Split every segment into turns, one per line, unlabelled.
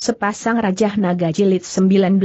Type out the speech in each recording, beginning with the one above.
Sepasang Raja Naga Jilid 19.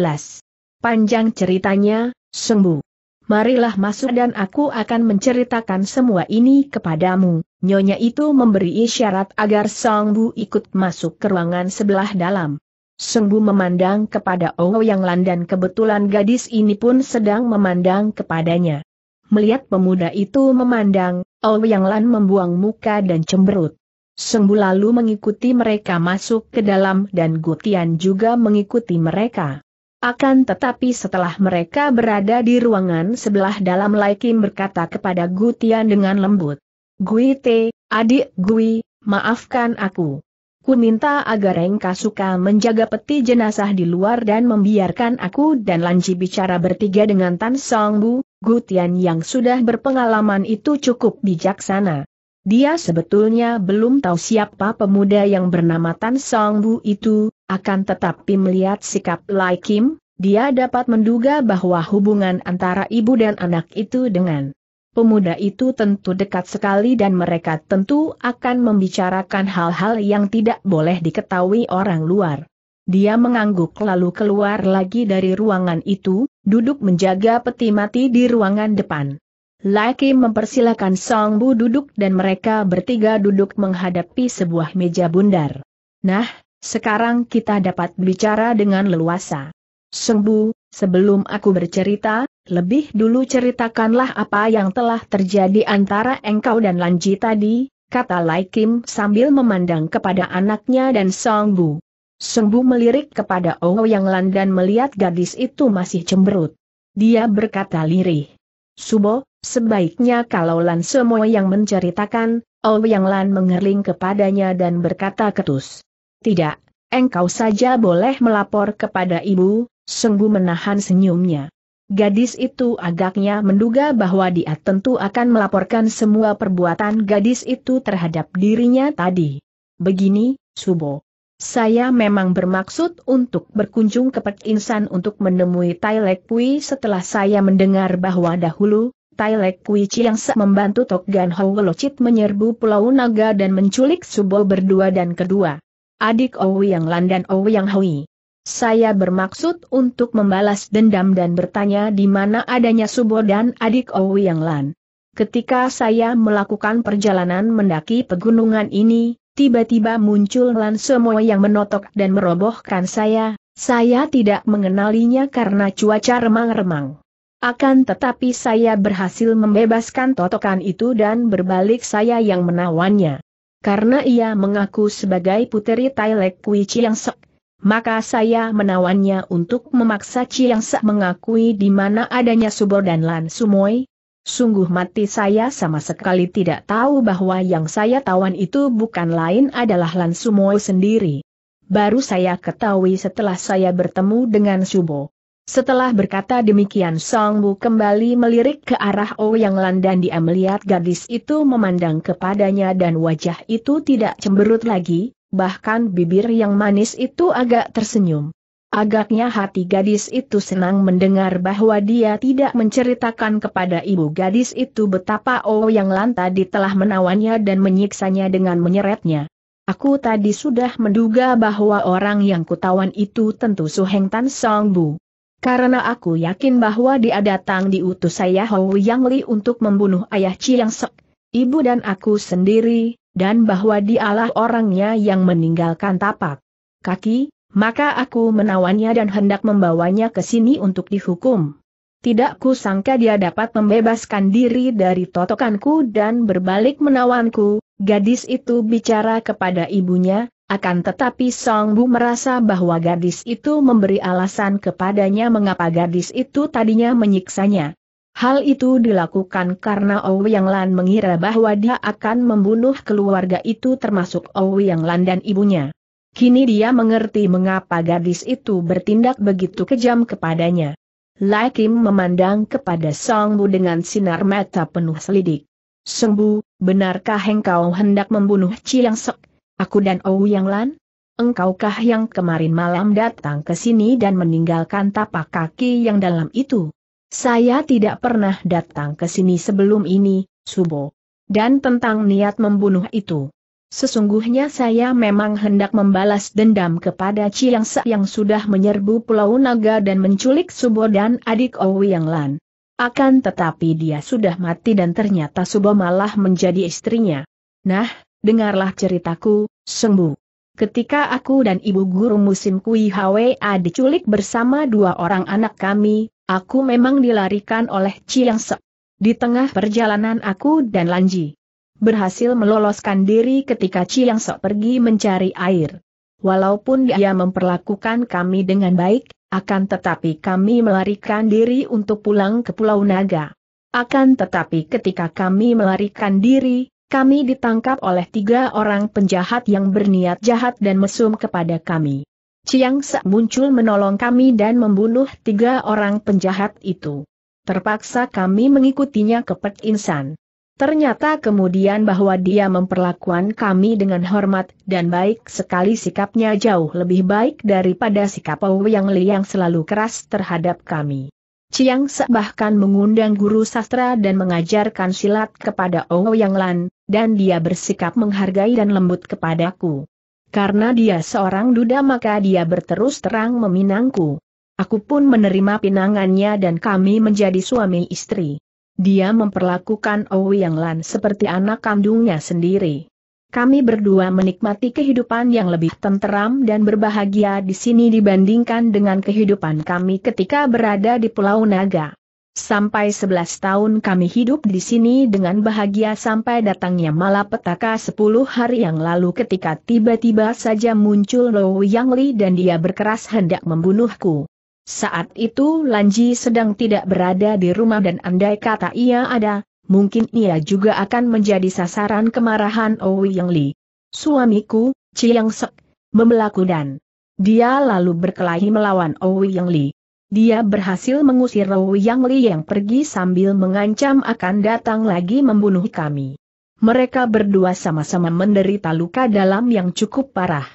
Panjang ceritanya, sembuh. Marilah masuk dan aku akan menceritakan semua ini kepadamu. Nyonya itu memberi isyarat agar Song ikut masuk ke ruangan sebelah dalam. Sengbu memandang kepada Owo yang landan kebetulan gadis ini pun sedang memandang kepadanya. Melihat pemuda itu memandang, Owo yang lan membuang muka dan cemberut. Sembu lalu mengikuti mereka masuk ke dalam dan Gutian juga mengikuti mereka. Akan tetapi setelah mereka berada di ruangan sebelah dalam Lai Kim berkata kepada Gutian dengan lembut. Gui Te, adik Gui, maafkan aku. Ku minta agar Engka suka menjaga peti jenazah di luar dan membiarkan aku dan Lanji bicara bertiga dengan Tan Bu, Gutian yang sudah berpengalaman itu cukup bijaksana. Dia sebetulnya belum tahu siapa pemuda yang bernama Tan Song Bu itu, akan tetapi melihat sikap Lai Kim, dia dapat menduga bahwa hubungan antara ibu dan anak itu dengan pemuda itu tentu dekat sekali dan mereka tentu akan membicarakan hal-hal yang tidak boleh diketahui orang luar. Dia mengangguk lalu keluar lagi dari ruangan itu, duduk menjaga peti mati di ruangan depan. Laki mempersilahkan Song Bu duduk dan mereka bertiga duduk menghadapi sebuah meja bundar. Nah, sekarang kita dapat bicara dengan leluasa. Song Bu, sebelum aku bercerita, lebih dulu ceritakanlah apa yang telah terjadi antara engkau dan Lanji tadi, kata Lai Kim sambil memandang kepada anaknya dan Song Bu. Song Bu melirik kepada Ong Yang Lan dan melihat gadis itu masih cemberut. Dia berkata lirih. Subo, Sebaiknya kalau Lan yang menceritakan, Oh Yang Lan mengerling kepadanya dan berkata ketus. Tidak, engkau saja boleh melapor kepada ibu, Sungguh menahan senyumnya. Gadis itu agaknya menduga bahwa dia tentu akan melaporkan semua perbuatan gadis itu terhadap dirinya tadi. Begini, Subo. Saya memang bermaksud untuk berkunjung ke Pek Insan untuk menemui Tai Lek Pui setelah saya mendengar bahwa dahulu, Tai Lek Kui Chiang Se membantu Tok Gan Ho Welocit menyerbu Pulau Naga dan menculik Subo berdua dan kedua. Adik Owi yang Lan dan Owi yang Hui. Saya bermaksud untuk membalas dendam dan bertanya di mana adanya Subo dan adik Owi yang Lan. Ketika saya melakukan perjalanan mendaki pegunungan ini, tiba-tiba muncul Lan Semoy yang menotok dan merobohkan saya, saya tidak mengenalinya karena cuaca remang-remang. Akan tetapi saya berhasil membebaskan totokan itu dan berbalik saya yang menawannya. Karena ia mengaku sebagai puteri Tailek Kui Chiang Sek, maka saya menawannya untuk memaksa Chiang Sek mengakui di mana adanya Subor dan Lan Sumoy. Sungguh mati saya sama sekali tidak tahu bahwa yang saya tawan itu bukan lain adalah Lan Sumoy sendiri. Baru saya ketahui setelah saya bertemu dengan Subo. Setelah berkata demikian Song Bu kembali melirik ke arah Ouyang oh Lan dan dia melihat gadis itu memandang kepadanya dan wajah itu tidak cemberut lagi, bahkan bibir yang manis itu agak tersenyum. Agaknya hati gadis itu senang mendengar bahwa dia tidak menceritakan kepada ibu gadis itu betapa Ouyang oh Lan tadi telah menawannya dan menyiksanya dengan menyeretnya. Aku tadi sudah menduga bahwa orang yang kutawan itu tentu Suheng Tan Song Bu. Karena aku yakin bahwa dia datang diutus saya Hou Yang Li untuk membunuh ayah Chiang Sek, ibu dan aku sendiri, dan bahwa dialah orangnya yang meninggalkan tapak kaki, maka aku menawannya dan hendak membawanya ke sini untuk dihukum. Tidak sangka dia dapat membebaskan diri dari totokanku dan berbalik menawanku, gadis itu bicara kepada ibunya, akan tetapi Song Bu merasa bahwa gadis itu memberi alasan kepadanya mengapa gadis itu tadinya menyiksanya. Hal itu dilakukan karena Ouyang Lan mengira bahwa dia akan membunuh keluarga itu termasuk Ouyang Lan dan ibunya. Kini dia mengerti mengapa gadis itu bertindak begitu kejam kepadanya. Lai Kim memandang kepada Song Bu dengan sinar mata penuh selidik. Song Bu, benarkah engkau hendak membunuh Chiang Sok? Aku dan Yang Lan? Engkaukah yang kemarin malam datang ke sini dan meninggalkan tapak kaki yang dalam itu? Saya tidak pernah datang ke sini sebelum ini, Subo. Dan tentang niat membunuh itu. Sesungguhnya saya memang hendak membalas dendam kepada Chiang Sa yang sudah menyerbu Pulau Naga dan menculik Subo dan adik Yang Lan. Akan tetapi dia sudah mati dan ternyata Subo malah menjadi istrinya. Nah, dengarlah ceritaku, Sengbu. Ketika aku dan ibu guru musim Kui Hwa diculik bersama dua orang anak kami, aku memang dilarikan oleh Chiang Se. Di tengah perjalanan aku dan Lanji berhasil meloloskan diri ketika Chiang Se pergi mencari air. Walaupun dia memperlakukan kami dengan baik, akan tetapi kami melarikan diri untuk pulang ke Pulau Naga. Akan tetapi ketika kami melarikan diri, kami ditangkap oleh tiga orang penjahat yang berniat jahat dan mesum kepada kami. Chiang muncul menolong kami dan membunuh tiga orang penjahat itu. Terpaksa kami mengikutinya ke Pek Insan. Ternyata kemudian bahwa dia memperlakukan kami dengan hormat dan baik sekali sikapnya jauh lebih baik daripada sikap Yang Li yang selalu keras terhadap kami. Chiang Se bahkan mengundang guru sastra dan mengajarkan silat kepada Ouyang Lan, dan dia bersikap menghargai dan lembut kepadaku. Karena dia seorang duda maka dia berterus terang meminangku. Aku pun menerima pinangannya dan kami menjadi suami istri. Dia memperlakukan Ouyang Lan seperti anak kandungnya sendiri kami berdua menikmati kehidupan yang lebih tenteram dan berbahagia di sini dibandingkan dengan kehidupan kami ketika berada di Pulau Naga. Sampai 11 tahun kami hidup di sini dengan bahagia sampai datangnya malapetaka 10 hari yang lalu ketika tiba-tiba saja muncul Lou Yang Li dan dia berkeras hendak membunuhku. Saat itu Lanji sedang tidak berada di rumah dan andai kata ia ada, mungkin ia juga akan menjadi sasaran kemarahan Owi Yang Li. Suamiku, Chiang Sek, membelaku dan dia lalu berkelahi melawan Owi Yang Li. Dia berhasil mengusir Owi Yang Li yang pergi sambil mengancam akan datang lagi membunuh kami. Mereka berdua sama-sama menderita luka dalam yang cukup parah.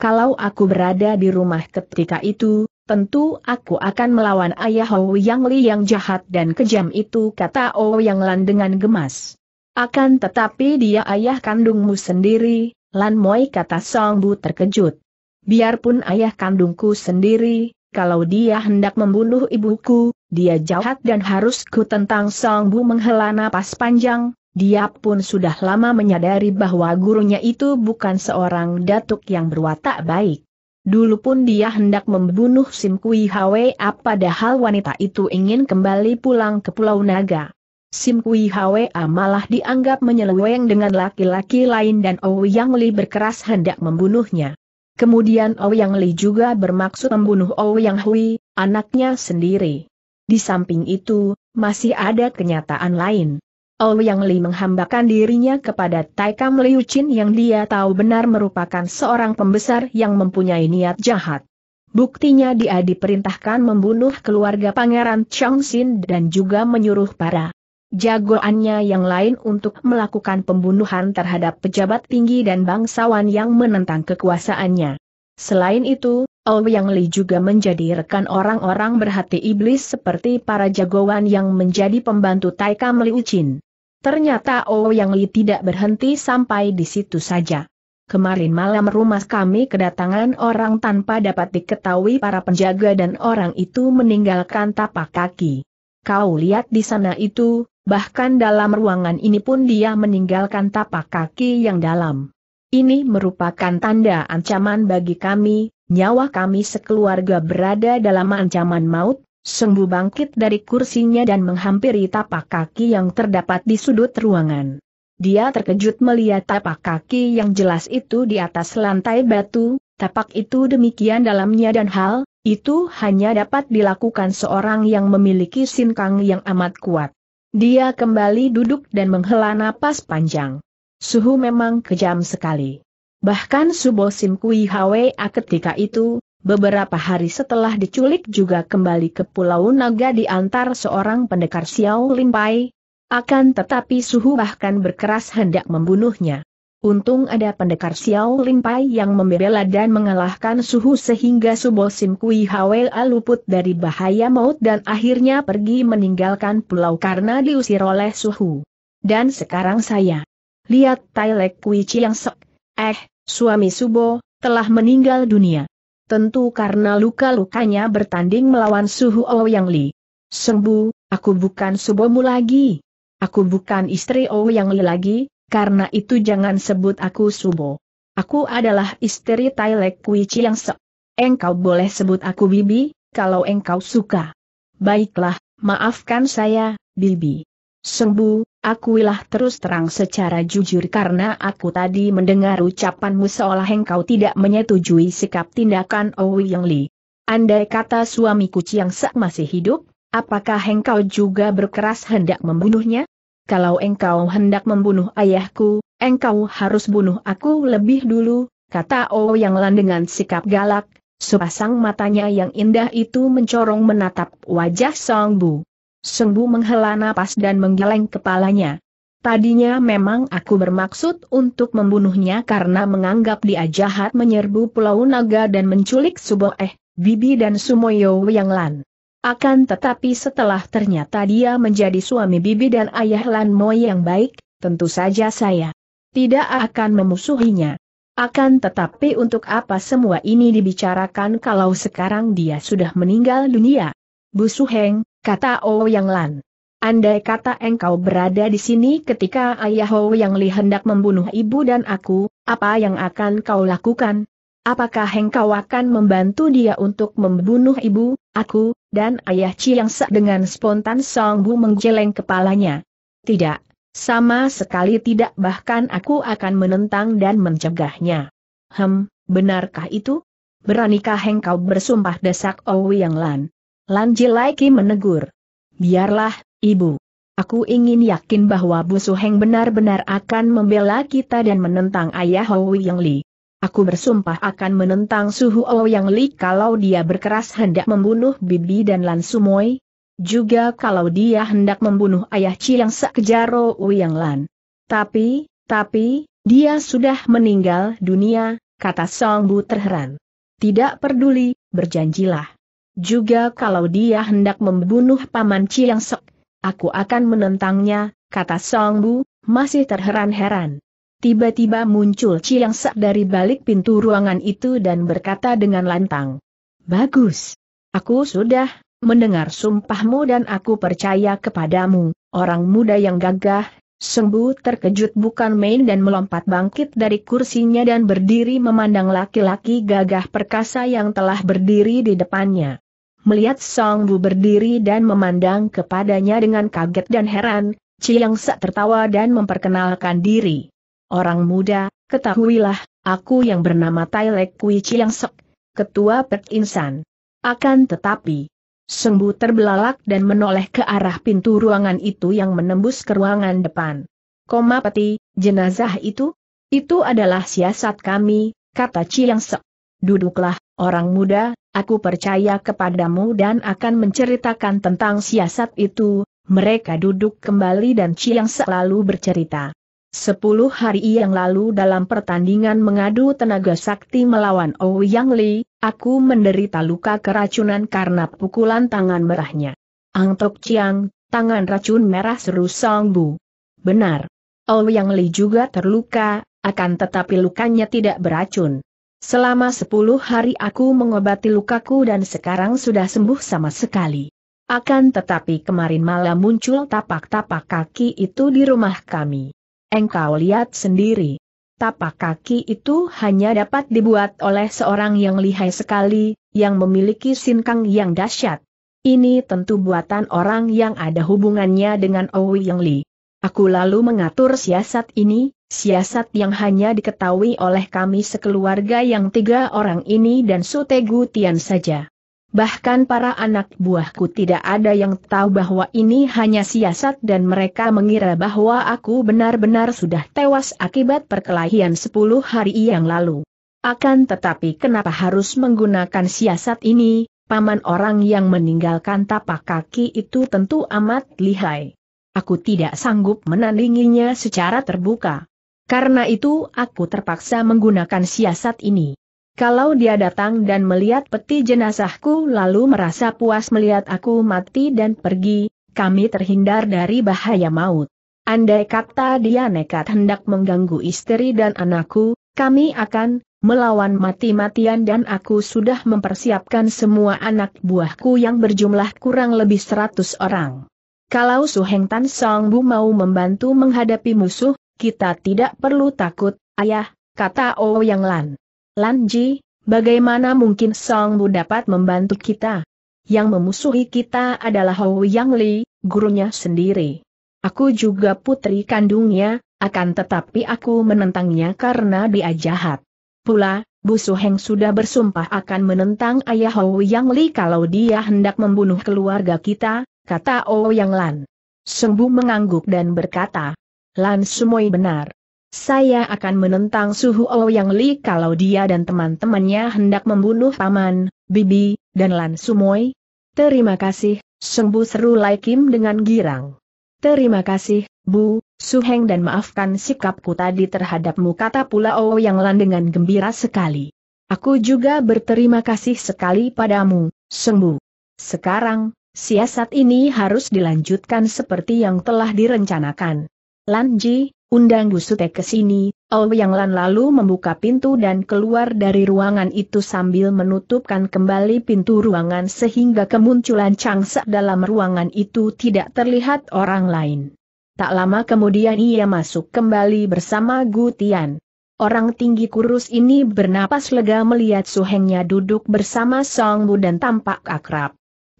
Kalau aku berada di rumah ketika itu, tentu aku akan melawan ayah Hou Yang Li yang jahat dan kejam itu kata O Yang Lan dengan gemas. Akan tetapi dia ayah kandungmu sendiri, Lan Moi kata Song Bu terkejut. Biarpun ayah kandungku sendiri, kalau dia hendak membunuh ibuku, dia jahat dan harus ku tentang Song Bu menghela napas panjang, dia pun sudah lama menyadari bahwa gurunya itu bukan seorang datuk yang berwatak baik. Dulu pun dia hendak membunuh Sim Kui Hwa padahal wanita itu ingin kembali pulang ke Pulau Naga. Sim Kui Hwa ah, malah dianggap menyeleweng dengan laki-laki lain dan Ouyang Li berkeras hendak membunuhnya. Kemudian Ouyang Li juga bermaksud membunuh Ouyang Hui, anaknya sendiri. Di samping itu, masih ada kenyataan lain. Ouyang Li menghambakan dirinya kepada Taikam Liu Chin yang dia tahu benar merupakan seorang pembesar yang mempunyai niat jahat. Buktinya dia diperintahkan membunuh keluarga Pangeran Xin dan juga menyuruh para jagoannya yang lain untuk melakukan pembunuhan terhadap pejabat tinggi dan bangsawan yang menentang kekuasaannya. Selain itu, Ouyang Li juga menjadi rekan orang-orang berhati iblis seperti para jagoan yang menjadi pembantu Taika Liu Chin. Ternyata oh Yang Li tidak berhenti sampai di situ saja. Kemarin malam rumah kami kedatangan orang tanpa dapat diketahui para penjaga dan orang itu meninggalkan tapak kaki. Kau lihat di sana itu, bahkan dalam ruangan ini pun dia meninggalkan tapak kaki yang dalam. Ini merupakan tanda ancaman bagi kami, nyawa kami sekeluarga berada dalam ancaman maut, Sengbu bangkit dari kursinya dan menghampiri tapak kaki yang terdapat di sudut ruangan. Dia terkejut melihat tapak kaki yang jelas itu di atas lantai batu, tapak itu demikian dalamnya dan hal, itu hanya dapat dilakukan seorang yang memiliki sinkang yang amat kuat. Dia kembali duduk dan menghela napas panjang. Suhu memang kejam sekali. Bahkan Subo Sim Kui Hwa ketika itu, beberapa hari setelah diculik juga kembali ke Pulau Naga diantar seorang pendekar Xiao Limpai. Akan tetapi Suhu bahkan berkeras hendak membunuhnya. Untung ada pendekar Xiao Limpai yang membela dan mengalahkan Suhu sehingga Subo Sim Kui luput dari bahaya maut dan akhirnya pergi meninggalkan pulau karena diusir oleh Suhu. Dan sekarang saya lihat Tai Lek Kui Chiang Sek, eh, suami Subo, telah meninggal dunia. Tentu karena luka-lukanya bertanding melawan suhu Ouyang Li. Sembu, aku bukan subomu lagi. Aku bukan istri Ouyang Li lagi, karena itu jangan sebut aku subo. Aku adalah istri Tailek Kui yang Se. Engkau boleh sebut aku Bibi, kalau engkau suka. Baiklah, maafkan saya, Bibi. Sembu, Akuilah terus terang secara jujur karena aku tadi mendengar ucapanmu seolah engkau tidak menyetujui sikap tindakan Owi Yang Li. Andai kata suamiku Chiang Sak masih hidup, apakah engkau juga berkeras hendak membunuhnya? Kalau engkau hendak membunuh ayahku, engkau harus bunuh aku lebih dulu, kata O Yang Lan dengan sikap galak, sepasang matanya yang indah itu mencorong menatap wajah Song Bu. Sembu menghela napas dan menggeleng kepalanya. Tadinya memang aku bermaksud untuk membunuhnya karena menganggap dia jahat menyerbu Pulau Naga dan menculik Suboeh, Bibi dan Sumoyo yang lan. Akan tetapi setelah ternyata dia menjadi suami Bibi dan ayah Lan Mo yang baik, tentu saja saya tidak akan memusuhinya. Akan tetapi untuk apa semua ini dibicarakan kalau sekarang dia sudah meninggal dunia? Busuheng, Suheng, kata Ouyang Lan. Andai kata engkau berada di sini ketika ayah Yang Li hendak membunuh ibu dan aku, apa yang akan kau lakukan? Apakah engkau akan membantu dia untuk membunuh ibu, aku, dan ayah yang Sa dengan spontan Song Bu menggeleng kepalanya? Tidak, sama sekali tidak bahkan aku akan menentang dan mencegahnya. Hem, benarkah itu? Beranikah engkau bersumpah desak Ouyang Lan? Lan Jilaiki menegur. Biarlah, Ibu. Aku ingin yakin bahwa Bu Suheng benar-benar akan membela kita dan menentang ayah Hou Yang Li. Aku bersumpah akan menentang Suhu Hou Yang Li kalau dia berkeras hendak membunuh Bibi dan Lan Sumoy. Juga kalau dia hendak membunuh ayah Yang Sekejaro Yang Lan. Tapi, tapi, dia sudah meninggal dunia, kata Song Bu terheran. Tidak peduli, berjanjilah. Juga kalau dia hendak membunuh Paman Chiang Sek, aku akan menentangnya, kata Song Bu, masih terheran-heran. Tiba-tiba muncul Chiang Sek dari balik pintu ruangan itu dan berkata dengan lantang. Bagus. Aku sudah mendengar sumpahmu dan aku percaya kepadamu, orang muda yang gagah, Bu terkejut bukan main dan melompat bangkit dari kursinya dan berdiri memandang laki-laki gagah perkasa yang telah berdiri di depannya. Melihat Song Bu berdiri dan memandang kepadanya dengan kaget dan heran, Chiang Sa tertawa dan memperkenalkan diri. Orang muda, ketahuilah, aku yang bernama Lek Kui Chiang Sek, Ketua Pek Insan. Akan tetapi, Bu terbelalak dan menoleh ke arah pintu ruangan itu yang menembus ke ruangan depan. Koma peti, jenazah itu? Itu adalah siasat kami, kata Chiang Sek. Duduklah, Orang muda, aku percaya kepadamu dan akan menceritakan tentang siasat itu, mereka duduk kembali dan Chiang selalu bercerita. Sepuluh hari yang lalu dalam pertandingan mengadu tenaga sakti melawan Ouyang Li, aku menderita luka keracunan karena pukulan tangan merahnya. Ang Tok Chiang, tangan racun merah seru Song Bu. Benar. Ouyang Li juga terluka, akan tetapi lukanya tidak beracun. Selama sepuluh hari aku mengobati lukaku dan sekarang sudah sembuh sama sekali. Akan tetapi kemarin malam muncul tapak-tapak kaki itu di rumah kami. Engkau lihat sendiri. Tapak kaki itu hanya dapat dibuat oleh seorang yang lihai sekali, yang memiliki sinkang yang dahsyat. Ini tentu buatan orang yang ada hubungannya dengan Owi Yang Li. Aku lalu mengatur siasat ini, siasat yang hanya diketahui oleh kami sekeluarga yang tiga orang ini dan Sutegu Tian saja. Bahkan para anak buahku tidak ada yang tahu bahwa ini hanya siasat dan mereka mengira bahwa aku benar-benar sudah tewas akibat perkelahian sepuluh hari yang lalu. Akan tetapi kenapa harus menggunakan siasat ini, paman orang yang meninggalkan tapak kaki itu tentu amat lihai. Aku tidak sanggup menandinginya secara terbuka. Karena itu aku terpaksa menggunakan siasat ini. Kalau dia datang dan melihat peti jenazahku lalu merasa puas melihat aku mati dan pergi, kami terhindar dari bahaya maut. Andai kata dia nekat hendak mengganggu istri dan anakku, kami akan melawan mati-matian dan aku sudah mempersiapkan semua anak buahku yang berjumlah kurang lebih seratus orang. Kalau Su Heng Tan Song Bu mau membantu menghadapi musuh, kita tidak perlu takut, ayah, kata O Yang Lan. Lan Ji, bagaimana mungkin Song Bu dapat membantu kita? Yang memusuhi kita adalah Hou Yang Li, gurunya sendiri. Aku juga putri kandungnya, akan tetapi aku menentangnya karena dia jahat. Pula, Bu Su Heng sudah bersumpah akan menentang ayah Hou Yang Li kalau dia hendak membunuh keluarga kita, kata oh Yang Lan. Sembu mengangguk dan berkata, Lan Sumoi benar. Saya akan menentang suhu oh Yang Li kalau dia dan teman-temannya hendak membunuh paman, bibi, dan Lan Sumoi. Terima kasih, Sembu seru Lai Kim dengan girang. Terima kasih, Bu, Suheng dan maafkan sikapku tadi terhadapmu kata pula oh Yang Lan dengan gembira sekali. Aku juga berterima kasih sekali padamu, Sengbu. Sekarang, Siasat ini harus dilanjutkan seperti yang telah direncanakan. Lan Ji, undang Gusute ke sini, Yang Lan lalu membuka pintu dan keluar dari ruangan itu sambil menutupkan kembali pintu ruangan sehingga kemunculan Changsa dalam ruangan itu tidak terlihat orang lain. Tak lama kemudian ia masuk kembali bersama Gu Tian. Orang tinggi kurus ini bernapas lega melihat suhengnya duduk bersama Song Bu dan tampak akrab.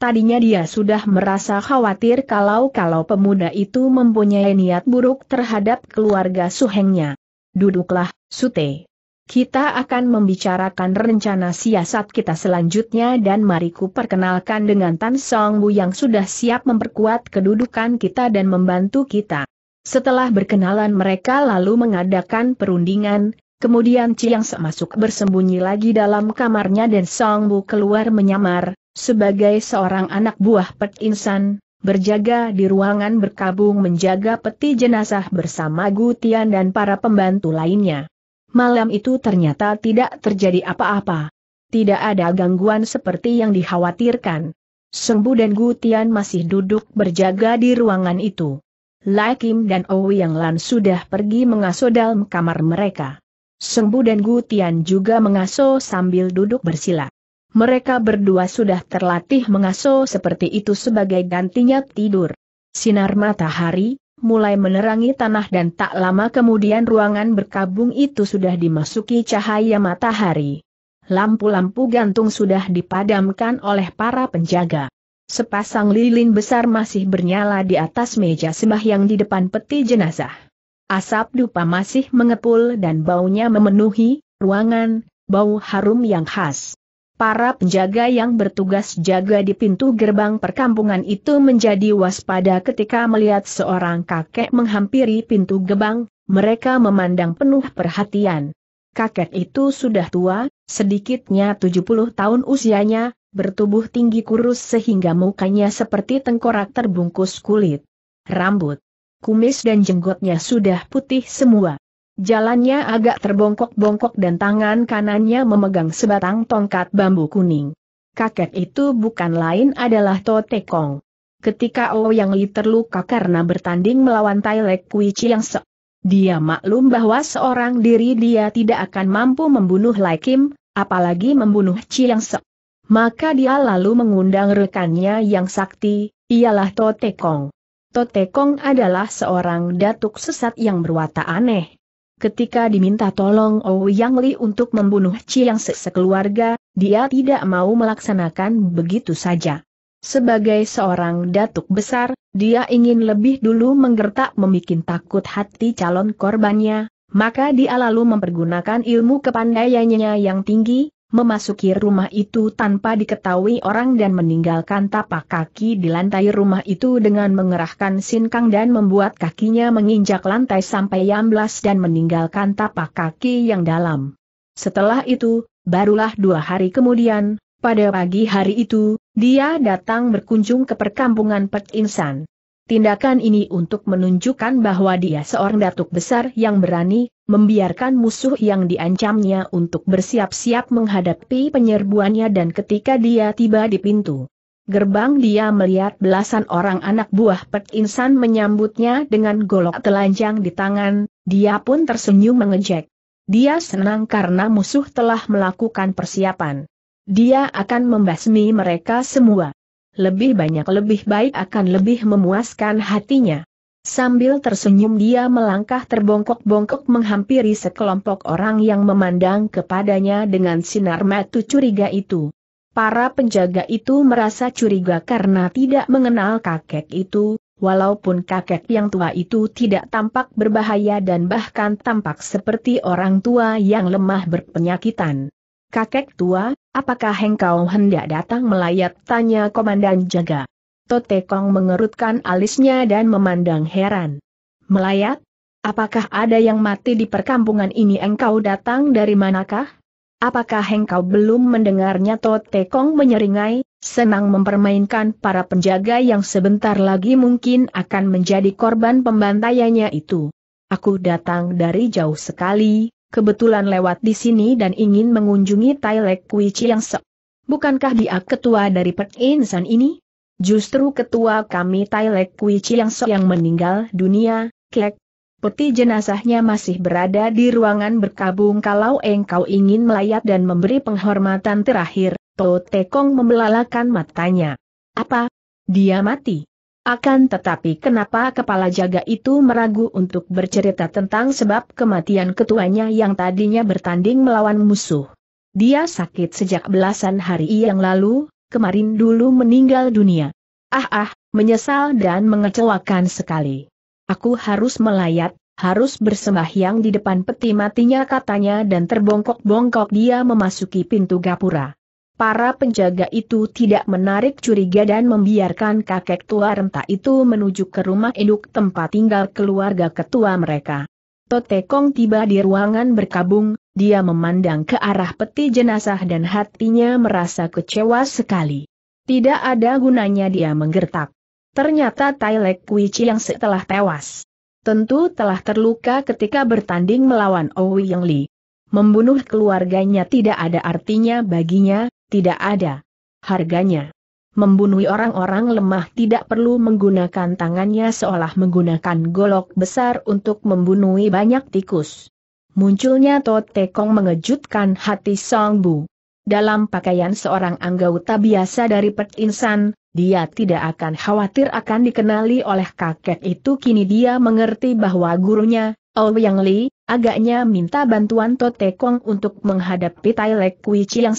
Tadinya dia sudah merasa khawatir kalau-kalau pemuda itu mempunyai niat buruk terhadap keluarga suhengnya. Duduklah, Sute. Kita akan membicarakan rencana siasat kita selanjutnya dan mari ku perkenalkan dengan Tan Song Bu yang sudah siap memperkuat kedudukan kita dan membantu kita. Setelah berkenalan mereka lalu mengadakan perundingan, kemudian Chiang Se masuk bersembunyi lagi dalam kamarnya dan Song Bu keluar menyamar, sebagai seorang anak buah Pet Insan, berjaga di ruangan berkabung menjaga peti jenazah bersama Gutian dan para pembantu lainnya. Malam itu ternyata tidak terjadi apa-apa. Tidak ada gangguan seperti yang dikhawatirkan. Sembu dan Gutian masih duduk berjaga di ruangan itu. Lai Kim dan Owi yang Lan sudah pergi mengasuh dalam kamar mereka. Sembu dan Gutian juga mengasuh sambil duduk bersila mereka berdua sudah terlatih mengasuh seperti itu sebagai gantinya tidur. Sinar matahari mulai menerangi tanah dan tak lama kemudian ruangan berkabung itu sudah dimasuki cahaya matahari. Lampu-lampu gantung sudah dipadamkan oleh para penjaga. Sepasang lilin besar masih bernyala di atas meja sembahyang di depan peti jenazah. Asap dupa masih mengepul dan baunya memenuhi ruangan, bau harum yang khas para penjaga yang bertugas jaga di pintu gerbang perkampungan itu menjadi waspada ketika melihat seorang kakek menghampiri pintu gerbang, mereka memandang penuh perhatian. Kakek itu sudah tua, sedikitnya 70 tahun usianya, bertubuh tinggi kurus sehingga mukanya seperti tengkorak terbungkus kulit. Rambut, kumis dan jenggotnya sudah putih semua. Jalannya agak terbongkok-bongkok dan tangan kanannya memegang sebatang tongkat bambu kuning. Kakek itu bukan lain adalah Tote Kong. Ketika Ouyang Li terluka karena bertanding melawan Tai Lek Kui Chiang Se. Dia maklum bahwa seorang diri dia tidak akan mampu membunuh Lai Kim, apalagi membunuh Chiang Se. Maka dia lalu mengundang rekannya yang sakti, ialah Tote Kong. Tote Kong adalah seorang datuk sesat yang berwatak aneh Ketika diminta tolong Ouyang Li untuk membunuh Chiang Se sekeluarga, dia tidak mau melaksanakan begitu saja. Sebagai seorang datuk besar, dia ingin lebih dulu menggertak membuat takut hati calon korbannya, maka dia lalu mempergunakan ilmu kepandaiannya yang tinggi, memasuki rumah itu tanpa diketahui orang dan meninggalkan tapak kaki di lantai rumah itu dengan mengerahkan sinkang dan membuat kakinya menginjak lantai sampai yamblas dan meninggalkan tapak kaki yang dalam. Setelah itu, barulah dua hari kemudian, pada pagi hari itu, dia datang berkunjung ke perkampungan Pek Insan. Tindakan ini untuk menunjukkan bahwa dia seorang datuk besar yang berani, membiarkan musuh yang diancamnya untuk bersiap-siap menghadapi penyerbuannya dan ketika dia tiba di pintu gerbang dia melihat belasan orang anak buah Pek Insan menyambutnya dengan golok telanjang di tangan, dia pun tersenyum mengejek. Dia senang karena musuh telah melakukan persiapan. Dia akan membasmi mereka semua lebih banyak lebih baik akan lebih memuaskan hatinya. Sambil tersenyum dia melangkah terbongkok-bongkok menghampiri sekelompok orang yang memandang kepadanya dengan sinar mata curiga itu. Para penjaga itu merasa curiga karena tidak mengenal kakek itu, walaupun kakek yang tua itu tidak tampak berbahaya dan bahkan tampak seperti orang tua yang lemah berpenyakitan. Kakek tua, apakah hengkau hendak datang melayat? Tanya komandan jaga. Totekong mengerutkan alisnya dan memandang heran. Melayat? Apakah ada yang mati di perkampungan ini engkau datang dari manakah? Apakah engkau belum mendengarnya Totekong menyeringai, senang mempermainkan para penjaga yang sebentar lagi mungkin akan menjadi korban pembantaiannya itu. Aku datang dari jauh sekali, kebetulan lewat di sini dan ingin mengunjungi Tailek Kui se. Bukankah dia ketua dari Pek Insan ini? Justru ketua kami Tailek Kui Chiangse yang meninggal dunia, kek. Peti jenazahnya masih berada di ruangan berkabung kalau engkau ingin melayat dan memberi penghormatan terakhir, To Tekong membelalakan matanya. Apa? Dia mati? Akan tetapi kenapa kepala jaga itu meragu untuk bercerita tentang sebab kematian ketuanya yang tadinya bertanding melawan musuh. Dia sakit sejak belasan hari yang lalu, kemarin dulu meninggal dunia. Ah ah, menyesal dan mengecewakan sekali. Aku harus melayat, harus bersembahyang di depan peti matinya katanya dan terbongkok-bongkok dia memasuki pintu gapura para penjaga itu tidak menarik curiga dan membiarkan kakek tua renta itu menuju ke rumah induk tempat tinggal keluarga ketua mereka. Kong tiba di ruangan berkabung, dia memandang ke arah peti jenazah dan hatinya merasa kecewa sekali. Tidak ada gunanya dia menggertak. Ternyata Tailek Kuichi yang setelah tewas. Tentu telah terluka ketika bertanding melawan Owi Yang Li. Membunuh keluarganya tidak ada artinya baginya, tidak ada harganya. Membunuh orang-orang lemah tidak perlu menggunakan tangannya seolah menggunakan golok besar untuk membunuh banyak tikus. Munculnya Totekong Kong mengejutkan hati Song Bu. Dalam pakaian seorang anggota biasa dari Pet Insan, dia tidak akan khawatir akan dikenali oleh kakek itu kini dia mengerti bahwa gurunya, Ouyang oh Li, agaknya minta bantuan Totekong Kong untuk menghadapi Tai Lek Kui Chiang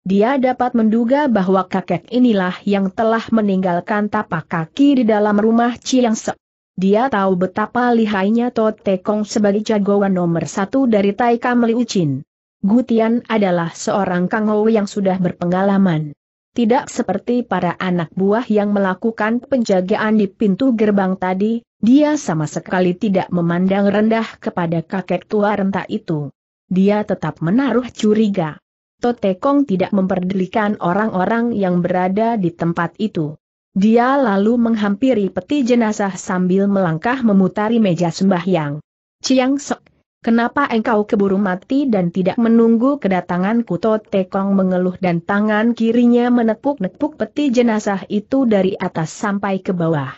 dia dapat menduga bahwa kakek inilah yang telah meninggalkan tapak kaki di dalam rumah Se. Dia tahu betapa lihainya Tot Tekong sebagai jagoan nomor satu dari Taikam Chin. Gutian adalah seorang kangho yang sudah berpengalaman. Tidak seperti para anak buah yang melakukan penjagaan di pintu gerbang tadi, dia sama sekali tidak memandang rendah kepada kakek tua renta itu. Dia tetap menaruh curiga. Totekong tidak memperdulikan orang-orang yang berada di tempat itu. Dia lalu menghampiri peti jenazah sambil melangkah memutari meja sembahyang. Ciang Sok, kenapa engkau keburu mati dan tidak menunggu kedatanganku? Tekong mengeluh dan tangan kirinya menepuk-nepuk peti jenazah itu dari atas sampai ke bawah.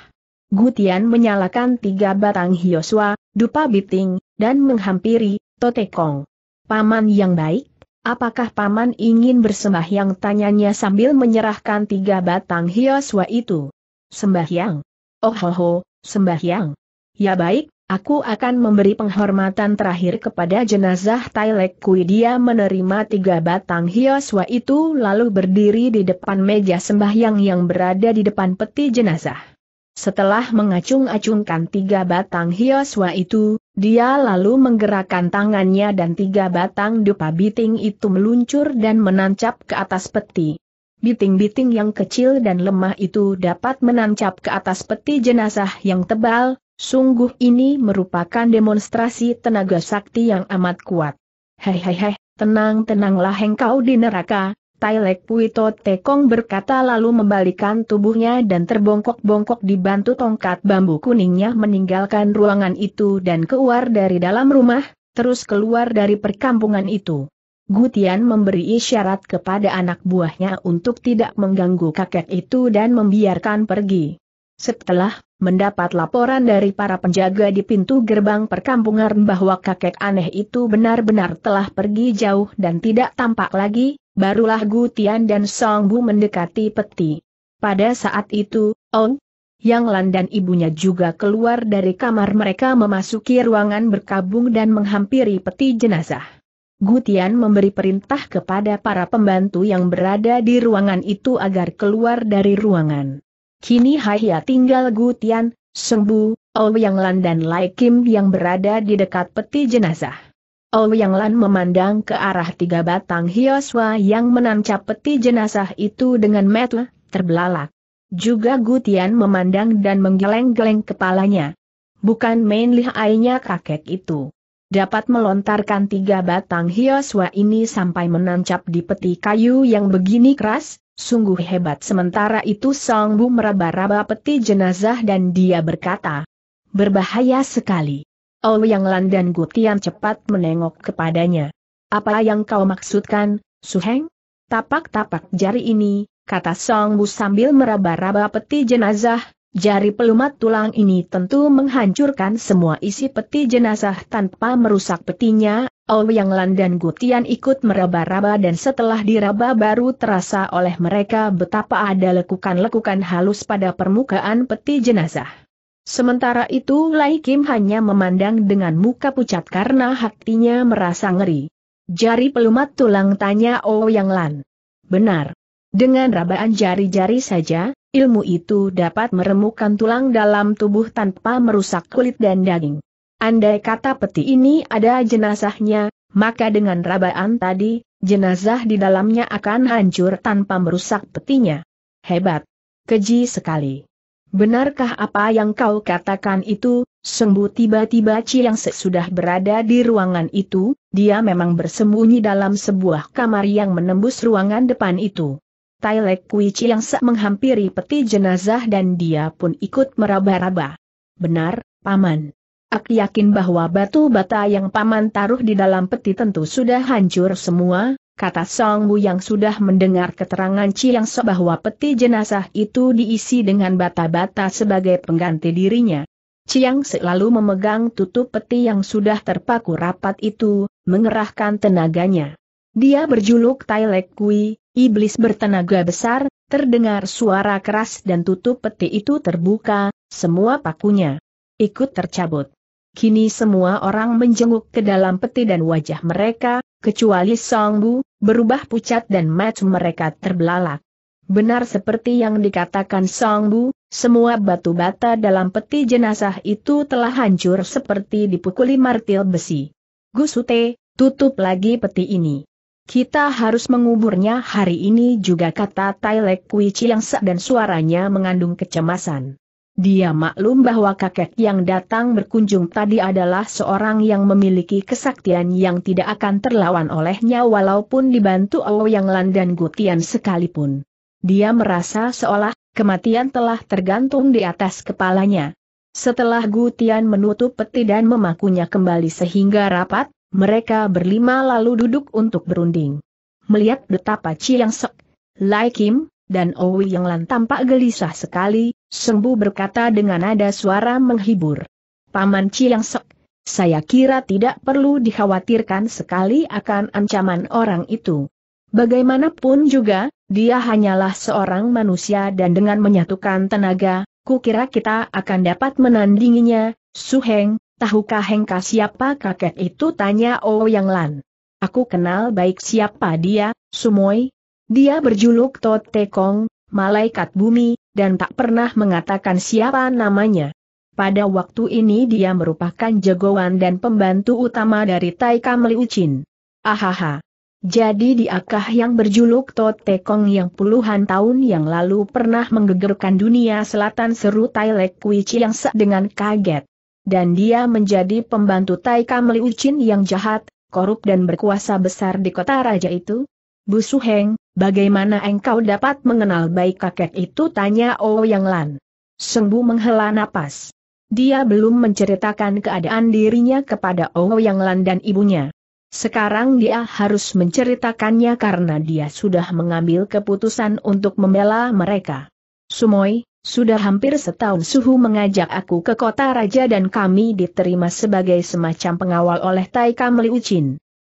Gutian menyalakan tiga batang hioswa, dupa biting, dan menghampiri Totekong. Paman yang baik, Apakah paman ingin bersembahyang tanyanya sambil menyerahkan tiga batang hiaswa itu? Sembahyang. Oh ho ho, sembahyang. Ya baik, aku akan memberi penghormatan terakhir kepada jenazah Tailek Kui. Dia menerima tiga batang hiaswa itu lalu berdiri di depan meja sembahyang yang berada di depan peti jenazah. Setelah mengacung-acungkan tiga batang hioswa itu, dia lalu menggerakkan tangannya dan tiga batang dupa biting itu meluncur dan menancap ke atas peti. Biting-biting yang kecil dan lemah itu dapat menancap ke atas peti jenazah yang tebal, sungguh ini merupakan demonstrasi tenaga sakti yang amat kuat. Hei hei hei, tenang-tenanglah engkau di neraka, Tailek Puito Tekong berkata lalu membalikan tubuhnya dan terbongkok-bongkok dibantu tongkat bambu kuningnya meninggalkan ruangan itu dan keluar dari dalam rumah, terus keluar dari perkampungan itu. Gutian memberi isyarat kepada anak buahnya untuk tidak mengganggu kakek itu dan membiarkan pergi. Setelah mendapat laporan dari para penjaga di pintu gerbang perkampungan bahwa kakek aneh itu benar-benar telah pergi jauh dan tidak tampak lagi, barulah Gutian dan Song mendekati peti. Pada saat itu, Ong Yang Lan dan ibunya juga keluar dari kamar mereka memasuki ruangan berkabung dan menghampiri peti jenazah. Gutian memberi perintah kepada para pembantu yang berada di ruangan itu agar keluar dari ruangan. Kini Haia tinggal Gu Tian, Sengbu, Ouyang oh Lan dan Lai Kim yang berada di dekat peti jenazah. Ouyang oh Lan memandang ke arah tiga batang hioswa yang menancap peti jenazah itu dengan metu, terbelalak. Juga Gu Tian memandang dan menggeleng-geleng kepalanya. Bukan main lihainya kakek itu. Dapat melontarkan tiga batang hioswa ini sampai menancap di peti kayu yang begini keras, Sungguh hebat sementara itu Song Bu meraba-raba peti jenazah dan dia berkata. Berbahaya sekali. Ouyang oh, Lan dan Gutian cepat menengok kepadanya. Apa yang kau maksudkan, Suheng? Tapak-tapak jari ini, kata Song Bu sambil meraba-raba peti jenazah, Jari pelumat tulang ini tentu menghancurkan semua isi peti jenazah tanpa merusak petinya, Oh Yang Lan dan Gutian ikut meraba-raba dan setelah diraba baru terasa oleh mereka betapa ada lekukan-lekukan halus pada permukaan peti jenazah. Sementara itu Lai Kim hanya memandang dengan muka pucat karena hatinya merasa ngeri. Jari pelumat tulang tanya Oh Yang Lan. Benar. Dengan rabaan jari-jari saja, ilmu itu dapat meremukkan tulang dalam tubuh tanpa merusak kulit dan daging. Andai kata peti ini ada jenazahnya, maka dengan rabaan tadi, jenazah di dalamnya akan hancur tanpa merusak petinya. Hebat! Keji sekali! Benarkah apa yang kau katakan itu, Sembuh tiba-tiba ci yang sesudah berada di ruangan itu, dia memang bersembunyi dalam sebuah kamar yang menembus ruangan depan itu. Tai Lek Kui Chiang Sak menghampiri peti jenazah dan dia pun ikut meraba-raba. Benar, Paman. Aku yakin bahwa batu bata yang Paman taruh di dalam peti tentu sudah hancur semua, kata Song Bu yang sudah mendengar keterangan Chiang Sak bahwa peti jenazah itu diisi dengan bata-bata sebagai pengganti dirinya. Chiang selalu memegang tutup peti yang sudah terpaku rapat itu, mengerahkan tenaganya. Dia berjuluk Tai Kui, iblis bertenaga besar, terdengar suara keras dan tutup peti itu terbuka, semua pakunya ikut tercabut. Kini semua orang menjenguk ke dalam peti dan wajah mereka, kecuali Song Bu, berubah pucat dan match mereka terbelalak. Benar seperti yang dikatakan Song Bu, semua batu bata dalam peti jenazah itu telah hancur seperti dipukuli martil besi. Gusute, tutup lagi peti ini. Kita harus menguburnya hari ini juga kata Tailek Kuici yang sak dan suaranya mengandung kecemasan. Dia maklum bahwa kakek yang datang berkunjung tadi adalah seorang yang memiliki kesaktian yang tidak akan terlawan olehnya walaupun dibantu Yang Lan dan Gutian sekalipun. Dia merasa seolah kematian telah tergantung di atas kepalanya. Setelah Gutian menutup peti dan memakunya kembali sehingga rapat, mereka berlima lalu duduk untuk berunding. Melihat betapa Chiang Sek, Lai Kim, dan Owi yang lan tampak gelisah sekali, Sengbu berkata dengan nada suara menghibur. Paman Chiang Sek, saya kira tidak perlu dikhawatirkan sekali akan ancaman orang itu. Bagaimanapun juga, dia hanyalah seorang manusia dan dengan menyatukan tenaga, kukira kita akan dapat menandinginya, Su Heng. Tahukah Hengka siapa kakek itu tanya yang Lan. Aku kenal baik siapa dia, Sumoy. Dia berjuluk Kong, malaikat bumi, dan tak pernah mengatakan siapa namanya. Pada waktu ini dia merupakan jagoan dan pembantu utama dari Taikam Liucin. Ahaha. Jadi diakah yang berjuluk Kong yang puluhan tahun yang lalu pernah menggegerkan dunia selatan seru Tai Lek Kuichi yang dengan kaget. Dan dia menjadi pembantu Taika Liu Chin yang jahat, korup dan berkuasa besar di kota raja itu? Bu Suheng, bagaimana engkau dapat mengenal baik kakek itu? Tanya Oh Yang Lan. Sengbu menghela napas. Dia belum menceritakan keadaan dirinya kepada Oh Yang Lan dan ibunya. Sekarang dia harus menceritakannya karena dia sudah mengambil keputusan untuk membela mereka. Sumoi. Sudah hampir setahun Suhu mengajak aku ke kota raja dan kami diterima sebagai semacam pengawal oleh Tai Kam Liu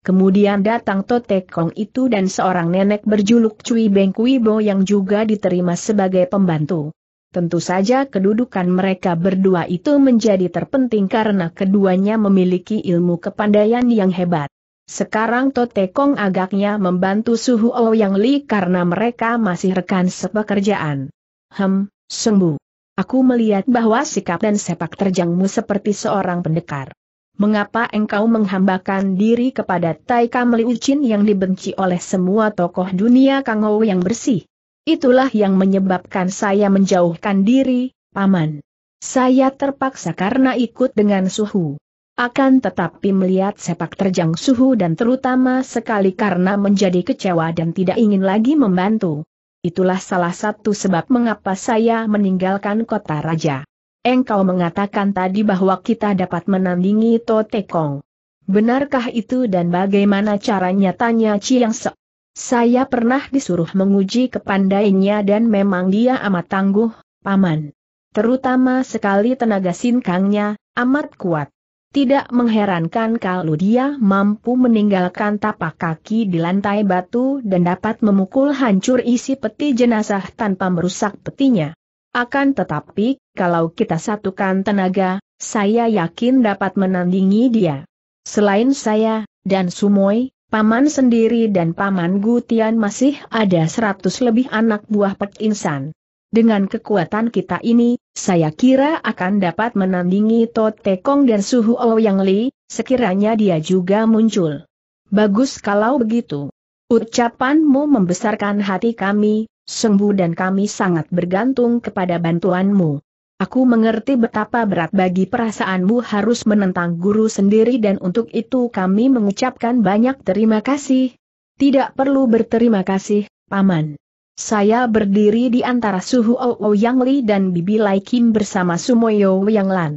Kemudian datang Tote Kong itu dan seorang nenek berjuluk Cui Beng Kui Bo yang juga diterima sebagai pembantu. Tentu saja kedudukan mereka berdua itu menjadi terpenting karena keduanya memiliki ilmu kepandaian yang hebat. Sekarang Tote Kong agaknya membantu Suhu Ouyang Li karena mereka masih rekan sepekerjaan. Hem, Sembuh. Aku melihat bahwa sikap dan sepak terjangmu seperti seorang pendekar. Mengapa engkau menghambakan diri kepada Taika Meliucin yang dibenci oleh semua tokoh dunia Kangou yang bersih? Itulah yang menyebabkan saya menjauhkan diri, Paman. Saya terpaksa karena ikut dengan suhu. Akan tetapi melihat sepak terjang suhu dan terutama sekali karena menjadi kecewa dan tidak ingin lagi membantu. Itulah salah satu sebab mengapa saya meninggalkan kota raja. Engkau mengatakan tadi bahwa kita dapat menandingi Totekong. Benarkah itu dan bagaimana caranya tanya Chiang Se? Saya pernah disuruh menguji kepandainya dan memang dia amat tangguh, paman. Terutama sekali tenaga sinkangnya, amat kuat. Tidak mengherankan kalau dia mampu meninggalkan tapak kaki di lantai batu dan dapat memukul hancur isi peti jenazah tanpa merusak petinya. Akan tetapi, kalau kita satukan tenaga, saya yakin dapat menandingi dia. Selain saya, dan Sumoy, Paman sendiri dan Paman Gutian masih ada seratus lebih anak buah Pek Insan. Dengan kekuatan kita ini, saya kira akan dapat menandingi Tote Tekong dan Suhu Ouyang Li, sekiranya dia juga muncul. Bagus kalau begitu. Ucapanmu membesarkan hati kami, Sembuh dan kami sangat bergantung kepada bantuanmu. Aku mengerti betapa berat bagi perasaanmu harus menentang guru sendiri dan untuk itu kami mengucapkan banyak terima kasih. Tidak perlu berterima kasih, Paman. Saya berdiri di antara Suhu Ouo Yang Li dan Bibi Lai Kim bersama Sumoyo Yang Lan.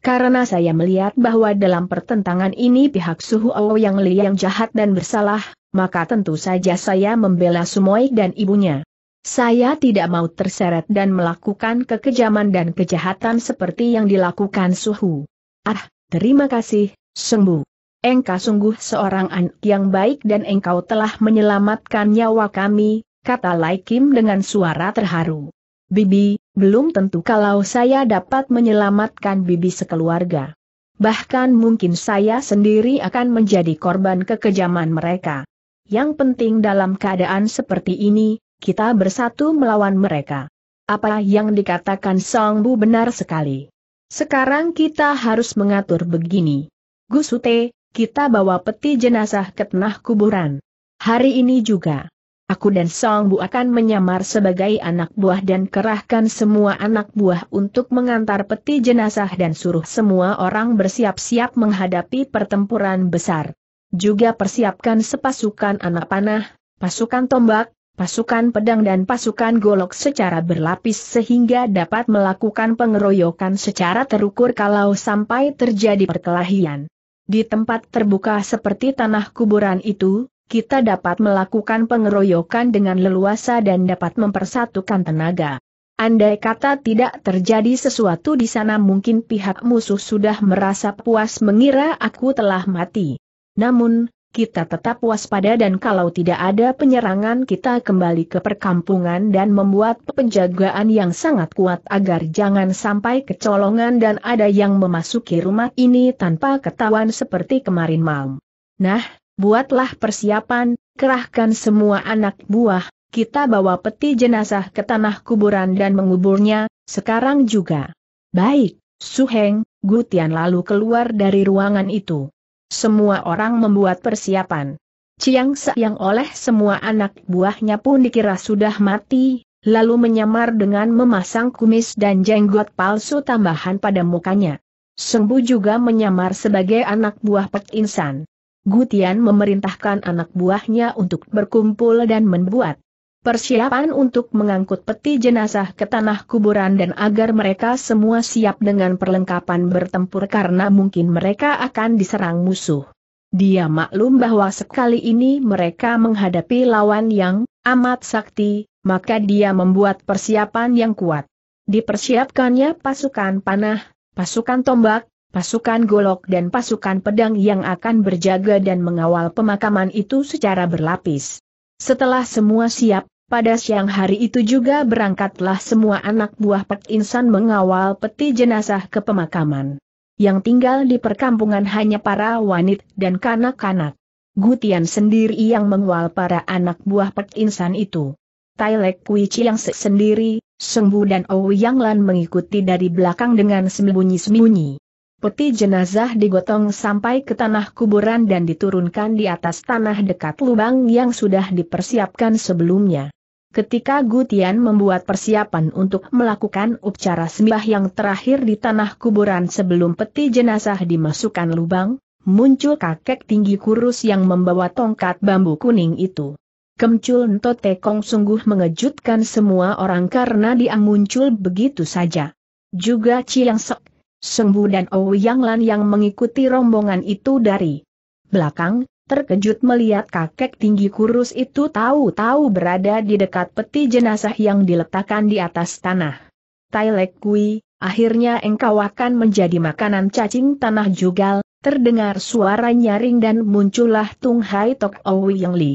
Karena saya melihat bahwa dalam pertentangan ini pihak Suhu Ouo Yang Li yang jahat dan bersalah, maka tentu saja saya membela Sumoy dan ibunya. Saya tidak mau terseret dan melakukan kekejaman dan kejahatan seperti yang dilakukan Suhu. Ah, terima kasih, Sengbu. Engkau sungguh seorang anak yang baik dan engkau telah menyelamatkan nyawa kami, kata Lai Kim dengan suara terharu. Bibi, belum tentu kalau saya dapat menyelamatkan Bibi sekeluarga. Bahkan mungkin saya sendiri akan menjadi korban kekejaman mereka. Yang penting dalam keadaan seperti ini, kita bersatu melawan mereka. Apa yang dikatakan Song Bu benar sekali. Sekarang kita harus mengatur begini. Gusute, kita bawa peti jenazah ke tanah kuburan. Hari ini juga aku dan Song Bu akan menyamar sebagai anak buah dan kerahkan semua anak buah untuk mengantar peti jenazah dan suruh semua orang bersiap-siap menghadapi pertempuran besar. Juga persiapkan sepasukan anak panah, pasukan tombak, pasukan pedang dan pasukan golok secara berlapis sehingga dapat melakukan pengeroyokan secara terukur kalau sampai terjadi perkelahian. Di tempat terbuka seperti tanah kuburan itu, kita dapat melakukan pengeroyokan dengan leluasa dan dapat mempersatukan tenaga. Andai kata tidak terjadi sesuatu di sana mungkin pihak musuh sudah merasa puas mengira aku telah mati. Namun, kita tetap waspada dan kalau tidak ada penyerangan kita kembali ke perkampungan dan membuat penjagaan yang sangat kuat agar jangan sampai kecolongan dan ada yang memasuki rumah ini tanpa ketahuan seperti kemarin malam. Nah, buatlah persiapan, kerahkan semua anak buah, kita bawa peti jenazah ke tanah kuburan dan menguburnya, sekarang juga. Baik, Suheng, Gutian lalu keluar dari ruangan itu. Semua orang membuat persiapan. Ciang Sa yang oleh semua anak buahnya pun dikira sudah mati, lalu menyamar dengan memasang kumis dan jenggot palsu tambahan pada mukanya. Sembu juga menyamar sebagai anak buah Pek Insan. Gutian memerintahkan anak buahnya untuk berkumpul dan membuat persiapan untuk mengangkut peti jenazah ke tanah kuburan dan agar mereka semua siap dengan perlengkapan bertempur karena mungkin mereka akan diserang musuh. Dia maklum bahwa sekali ini mereka menghadapi lawan yang amat sakti, maka dia membuat persiapan yang kuat. Dipersiapkannya pasukan panah, pasukan tombak, pasukan golok dan pasukan pedang yang akan berjaga dan mengawal pemakaman itu secara berlapis. Setelah semua siap, pada siang hari itu juga berangkatlah semua anak buah Pek Insan mengawal peti jenazah ke pemakaman. Yang tinggal di perkampungan hanya para wanit dan kanak-kanak. Gutian sendiri yang mengawal para anak buah Pek Insan itu. Tailek Kui yang sendiri, Sengbu dan Ouyang Lan mengikuti dari belakang dengan sembunyi-sembunyi. Peti jenazah digotong sampai ke tanah kuburan dan diturunkan di atas tanah dekat lubang yang sudah dipersiapkan sebelumnya. Ketika Gutian membuat persiapan untuk melakukan upacara sembah yang terakhir di tanah kuburan sebelum peti jenazah dimasukkan lubang, muncul kakek tinggi kurus yang membawa tongkat bambu kuning itu. Kemcul Nto Tekong sungguh mengejutkan semua orang karena dia muncul begitu saja. Juga Chiang Sok Sengbu dan Ou Yang Lan yang mengikuti rombongan itu dari belakang, terkejut melihat kakek tinggi kurus itu tahu-tahu berada di dekat peti jenazah yang diletakkan di atas tanah. Tailek Kui, akhirnya engkau akan menjadi makanan cacing tanah juga. terdengar suara nyaring dan muncullah Tung Hai Tok Ou Yang Li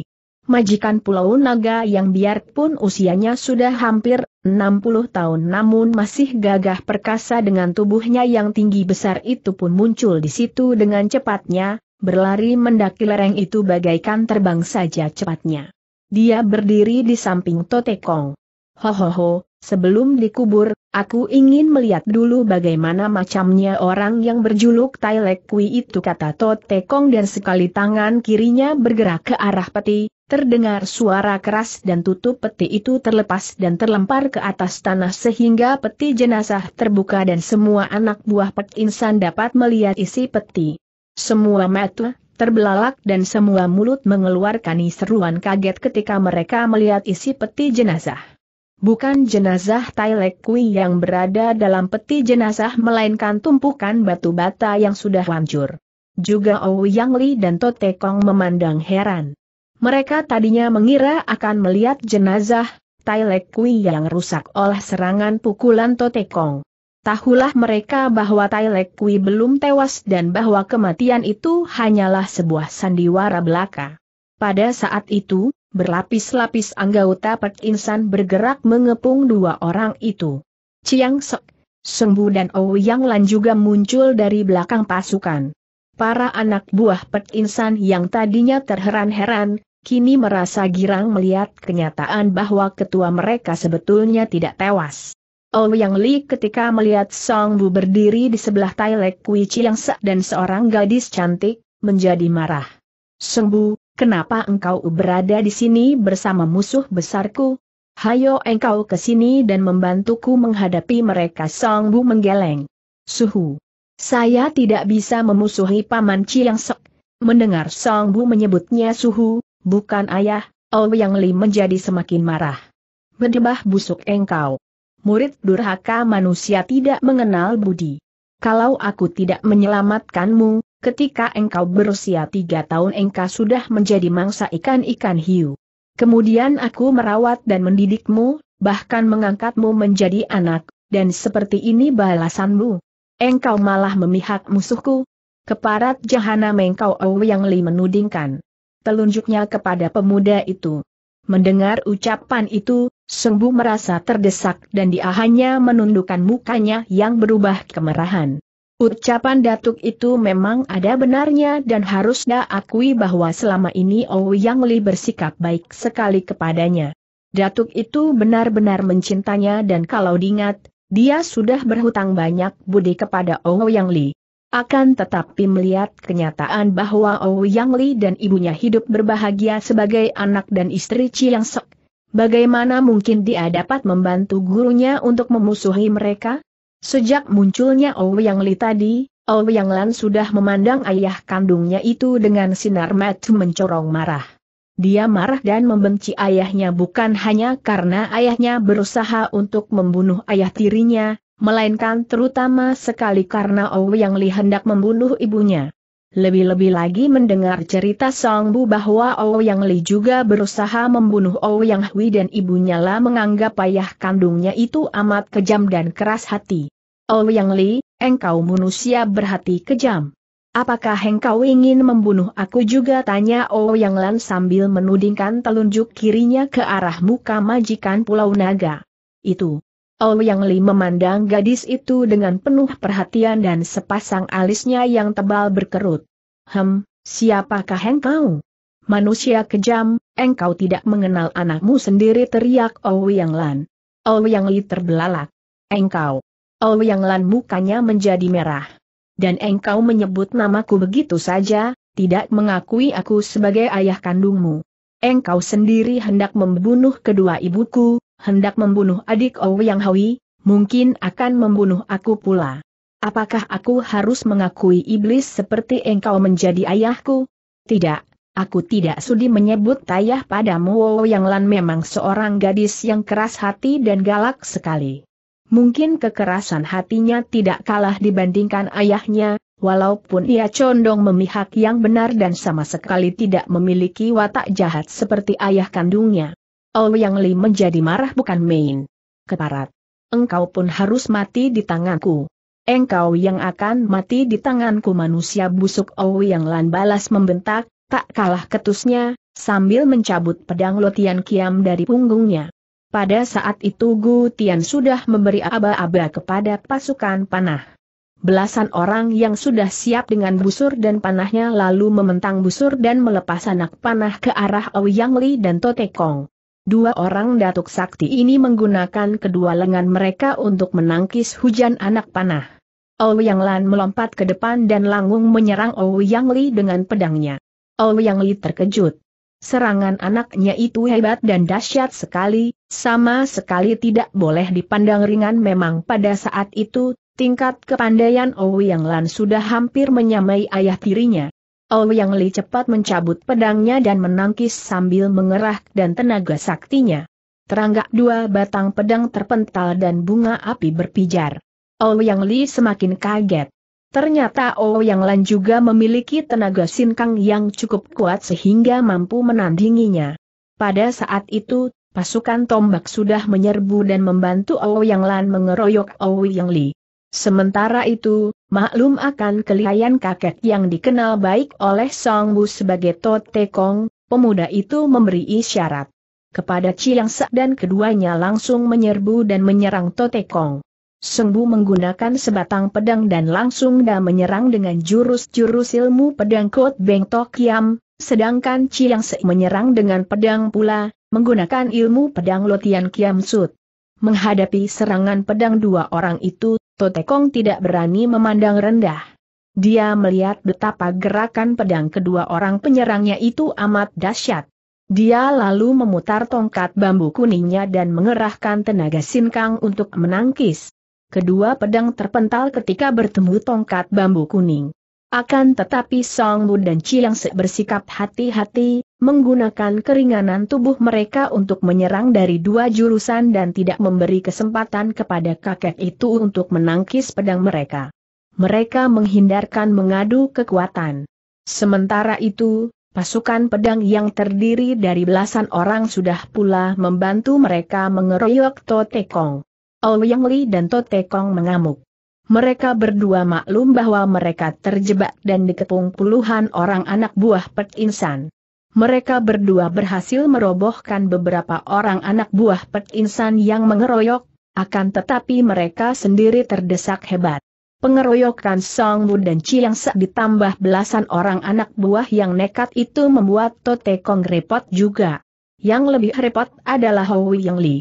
majikan Pulau Naga yang biarpun usianya sudah hampir 60 tahun namun masih gagah perkasa dengan tubuhnya yang tinggi besar itu pun muncul di situ dengan cepatnya, berlari mendaki lereng itu bagaikan terbang saja cepatnya. Dia berdiri di samping Totekong. ho, sebelum dikubur, aku ingin melihat dulu bagaimana macamnya orang yang berjuluk Tai Kui itu kata Totekong dan sekali tangan kirinya bergerak ke arah peti, Terdengar suara keras dan tutup peti itu terlepas dan terlempar ke atas tanah sehingga peti jenazah terbuka dan semua anak buah Pek Insan dapat melihat isi peti. Semua mata terbelalak dan semua mulut mengeluarkan seruan kaget ketika mereka melihat isi peti jenazah. Bukan jenazah Tailek Kui yang berada dalam peti jenazah melainkan tumpukan batu bata yang sudah hancur. Juga Ouyang Li dan Tote Kong memandang heran. Mereka tadinya mengira akan melihat jenazah Tailek Kui yang rusak oleh serangan pukulan Totekong. Tahulah mereka bahwa Tailek Kui belum tewas dan bahwa kematian itu hanyalah sebuah sandiwara belaka. Pada saat itu, berlapis-lapis anggota Pek Insan bergerak mengepung dua orang itu. Chiang Sek, Sengbu dan Ouyang Lan juga muncul dari belakang pasukan para anak buah Pek Insan yang tadinya terheran-heran, kini merasa girang melihat kenyataan bahwa ketua mereka sebetulnya tidak tewas. Oh Yang Li ketika melihat Song Bu berdiri di sebelah Tai Lek Kui Se dan seorang gadis cantik, menjadi marah. Song Bu, kenapa engkau berada di sini bersama musuh besarku? Hayo engkau ke sini dan membantuku menghadapi mereka Song Bu menggeleng. Suhu. Saya tidak bisa memusuhi Paman Chiang Sok. Mendengar Song Bu menyebutnya suhu, bukan ayah, Oh Yang Li menjadi semakin marah. Berdebah busuk engkau. Murid durhaka manusia tidak mengenal budi. Kalau aku tidak menyelamatkanmu, ketika engkau berusia tiga tahun engkau sudah menjadi mangsa ikan-ikan hiu. Kemudian aku merawat dan mendidikmu, bahkan mengangkatmu menjadi anak, dan seperti ini balasanmu. Engkau malah memihak musuhku. Keparat jahanam engkau Ou Yang Li menudingkan. Telunjuknya kepada pemuda itu. Mendengar ucapan itu, sungguh merasa terdesak dan dia hanya menundukkan mukanya yang berubah kemerahan. Ucapan Datuk itu memang ada benarnya dan harus dia akui bahwa selama ini Ou Yang Li bersikap baik sekali kepadanya. Datuk itu benar-benar mencintanya dan kalau diingat, dia sudah berhutang banyak budi kepada Ouyang Li. Akan tetapi melihat kenyataan bahwa Ouyang Li dan ibunya hidup berbahagia sebagai anak dan istri Chiang Sok, bagaimana mungkin dia dapat membantu gurunya untuk memusuhi mereka? Sejak munculnya Ouyang Li tadi, Ouyang Lan sudah memandang ayah kandungnya itu dengan sinar mata mencorong marah. Dia marah dan membenci ayahnya bukan hanya karena ayahnya berusaha untuk membunuh ayah tirinya, melainkan terutama sekali karena Ouyang yang Li hendak membunuh ibunya. Lebih-lebih lagi mendengar cerita Song Bu bahwa Ouyang Yang Li juga berusaha membunuh Ouyang Yang Hui dan ibunya lah menganggap ayah kandungnya itu amat kejam dan keras hati. Ouyang Yang Li, engkau manusia berhati kejam. Apakah engkau ingin membunuh aku juga tanya Ouyang Lan sambil menudingkan telunjuk kirinya ke arah muka majikan Pulau Naga. Itu. Yang Li memandang gadis itu dengan penuh perhatian dan sepasang alisnya yang tebal berkerut. Hem, siapakah engkau? Manusia kejam, engkau tidak mengenal anakmu sendiri teriak Yang Lan. Yang Li terbelalak. Engkau. Yang Lan mukanya menjadi merah dan engkau menyebut namaku begitu saja, tidak mengakui aku sebagai ayah kandungmu. Engkau sendiri hendak membunuh kedua ibuku, hendak membunuh adik oh yang hawi, mungkin akan membunuh aku pula. Apakah aku harus mengakui iblis seperti engkau menjadi ayahku? Tidak, aku tidak sudi menyebut ayah padamu oh yang Lan memang seorang gadis yang keras hati dan galak sekali. Mungkin kekerasan hatinya tidak kalah dibandingkan ayahnya, walaupun ia condong memihak yang benar dan sama sekali tidak memiliki watak jahat seperti ayah kandungnya. yang Li menjadi marah bukan main. Keparat. Engkau pun harus mati di tanganku. Engkau yang akan mati di tanganku manusia busuk Ouyang Lan balas membentak, tak kalah ketusnya, sambil mencabut pedang Lotian Kiam dari punggungnya. Pada saat itu Gu Tian sudah memberi aba-aba kepada pasukan panah. Belasan orang yang sudah siap dengan busur dan panahnya lalu mementang busur dan melepas anak panah ke arah Ouyang Li dan Tote Kong. Dua orang datuk sakti ini menggunakan kedua lengan mereka untuk menangkis hujan anak panah. Ouyang Lan melompat ke depan dan langung menyerang Ouyang Li dengan pedangnya. Ouyang Li terkejut. Serangan anaknya itu hebat dan dahsyat sekali, sama sekali tidak boleh dipandang ringan memang pada saat itu, tingkat kepandaian Ouyang Lan sudah hampir menyamai ayah tirinya. Ouyang Li cepat mencabut pedangnya dan menangkis sambil mengerah dan tenaga saktinya. Teranggak dua batang pedang terpental dan bunga api berpijar. Ouyang Li semakin kaget. Ternyata O Yang Lan juga memiliki tenaga sinkang yang cukup kuat sehingga mampu menandinginya. Pada saat itu, pasukan tombak sudah menyerbu dan membantu O Yang Lan mengeroyok O Yang Li. Sementara itu, maklum akan kelihayan kakek yang dikenal baik oleh Song Bu sebagai Totekong, Kong, pemuda itu memberi isyarat kepada Chiang Sa dan keduanya langsung menyerbu dan menyerang Totekong. Kong. Sembu menggunakan sebatang pedang dan langsung dah menyerang dengan jurus-jurus ilmu pedang Kot Beng Tok Yam, sedangkan Chiang Se menyerang dengan pedang pula, menggunakan ilmu pedang Lotian Kiam Sut. Menghadapi serangan pedang dua orang itu, Totekong tidak berani memandang rendah. Dia melihat betapa gerakan pedang kedua orang penyerangnya itu amat dahsyat. Dia lalu memutar tongkat bambu kuningnya dan mengerahkan tenaga sinkang untuk menangkis kedua pedang terpental ketika bertemu tongkat bambu kuning. Akan tetapi Song Mu dan Chiang Se bersikap hati-hati, menggunakan keringanan tubuh mereka untuk menyerang dari dua jurusan dan tidak memberi kesempatan kepada kakek itu untuk menangkis pedang mereka. Mereka menghindarkan mengadu kekuatan. Sementara itu, pasukan pedang yang terdiri dari belasan orang sudah pula membantu mereka mengeroyok Totekong. Kong. Yang Li dan Tote Kong mengamuk. Mereka berdua maklum bahwa mereka terjebak dan dikepung puluhan orang anak buah Pek Insan. Mereka berdua berhasil merobohkan beberapa orang anak buah Pek Insan yang mengeroyok, akan tetapi mereka sendiri terdesak hebat. Pengeroyokan Song Wu dan Chiang Sa ditambah belasan orang anak buah yang nekat itu membuat Tote Kong repot juga. Yang lebih repot adalah Hou Yang Li.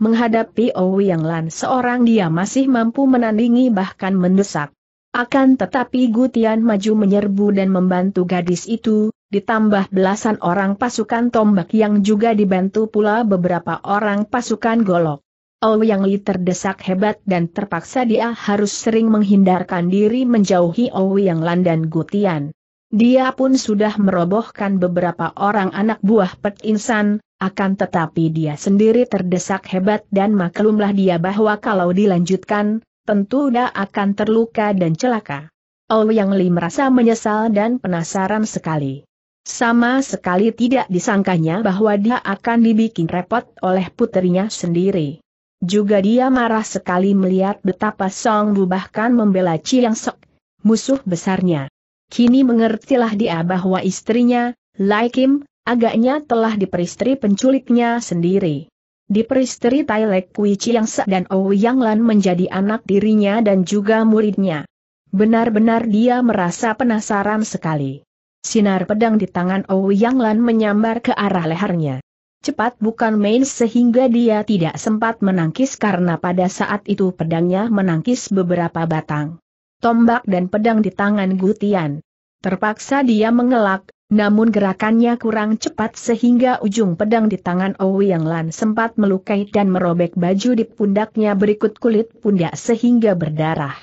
Menghadapi yang Lan seorang dia masih mampu menandingi bahkan mendesak. Akan tetapi Gutian maju menyerbu dan membantu gadis itu, ditambah belasan orang pasukan tombak yang juga dibantu pula beberapa orang pasukan golok. Ouyang Li terdesak hebat dan terpaksa dia harus sering menghindarkan diri menjauhi yang Lan dan Gutian. Dia pun sudah merobohkan beberapa orang anak buah Pet Insan, akan tetapi dia sendiri terdesak hebat dan maklumlah dia bahwa kalau dilanjutkan, tentu dia akan terluka dan celaka. Ou Yang Li merasa menyesal dan penasaran sekali. Sama sekali tidak disangkanya bahwa dia akan dibikin repot oleh putrinya sendiri. Juga dia marah sekali melihat betapa Song Bu bahkan membela Chiang Sok, musuh besarnya. Kini mengertilah dia bahwa istrinya, Lai Kim, agaknya telah diperistri penculiknya sendiri. Diperistri Tai Lek Kui Chiang Sa dan Ou Yang Lan menjadi anak dirinya dan juga muridnya. Benar-benar dia merasa penasaran sekali. Sinar pedang di tangan Ou Yang Lan menyambar ke arah lehernya. Cepat bukan main sehingga dia tidak sempat menangkis karena pada saat itu pedangnya menangkis beberapa batang tombak dan pedang di tangan Gutian. Terpaksa dia mengelak, namun gerakannya kurang cepat sehingga ujung pedang di tangan Ouyang Lan sempat melukai dan merobek baju di pundaknya berikut kulit pundak sehingga berdarah.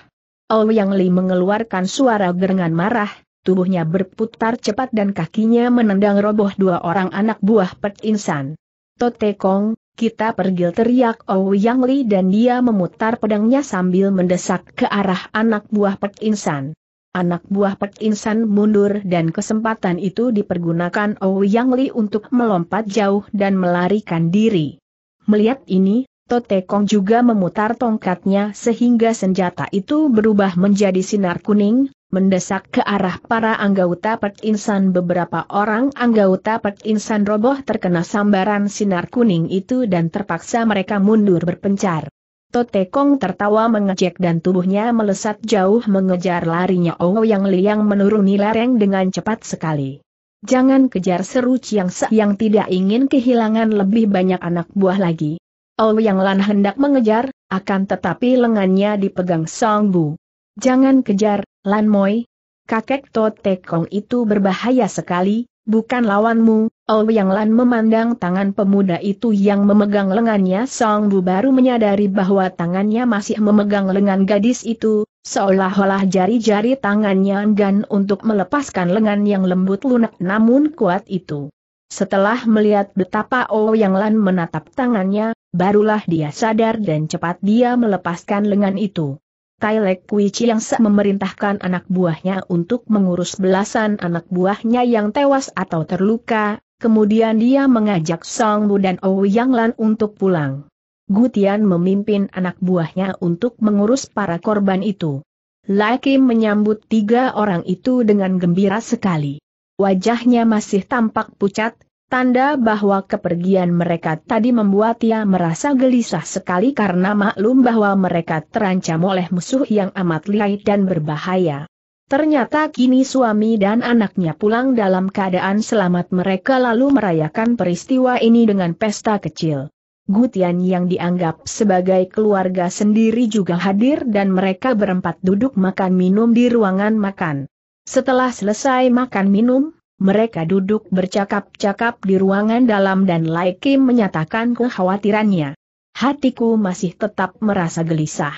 Ouyang Li mengeluarkan suara gerengan marah, tubuhnya berputar cepat dan kakinya menendang roboh dua orang anak buah Pet Insan. Tote Kong, kita pergi teriak Ouyang Li dan dia memutar pedangnya sambil mendesak ke arah anak buah Pek Insan. Anak buah Pek Insan mundur dan kesempatan itu dipergunakan Ouyang Li untuk melompat jauh dan melarikan diri. Melihat ini, Tote Kong juga memutar tongkatnya sehingga senjata itu berubah menjadi sinar kuning, mendesak ke arah para anggota Pet Insan beberapa orang anggota Pet Insan roboh terkena sambaran sinar kuning itu dan terpaksa mereka mundur berpencar. Tote Kong tertawa mengejek dan tubuhnya melesat jauh mengejar larinya Owo Yang Liang menuruni lereng dengan cepat sekali. Jangan kejar seru Chiang Se yang tidak ingin kehilangan lebih banyak anak buah lagi. Owo Yang Lan hendak mengejar, akan tetapi lengannya dipegang Song Bu. Jangan kejar, Lan Moi. Kakek To Tekong itu berbahaya sekali, bukan lawanmu. Oh Yang Lan memandang tangan pemuda itu yang memegang lengannya Song Bu baru menyadari bahwa tangannya masih memegang lengan gadis itu, seolah-olah jari-jari tangannya enggan untuk melepaskan lengan yang lembut lunak namun kuat itu. Setelah melihat betapa Oh Yang Lan menatap tangannya, barulah dia sadar dan cepat dia melepaskan lengan itu. Kailek Kui yang Se memerintahkan anak buahnya untuk mengurus belasan anak buahnya yang tewas atau terluka, kemudian dia mengajak Song Bu dan Ouyang Lan untuk pulang. Gutian memimpin anak buahnya untuk mengurus para korban itu. Lai Kim menyambut tiga orang itu dengan gembira sekali. Wajahnya masih tampak pucat, Tanda bahwa kepergian mereka tadi membuat ia merasa gelisah sekali karena maklum bahwa mereka terancam oleh musuh yang amat lihai dan berbahaya. Ternyata kini suami dan anaknya pulang dalam keadaan selamat mereka lalu merayakan peristiwa ini dengan pesta kecil. Gutian yang dianggap sebagai keluarga sendiri juga hadir dan mereka berempat duduk makan minum di ruangan makan. Setelah selesai makan minum, mereka duduk bercakap-cakap di ruangan dalam dan Lai Kim menyatakan kekhawatirannya. Hatiku masih tetap merasa gelisah.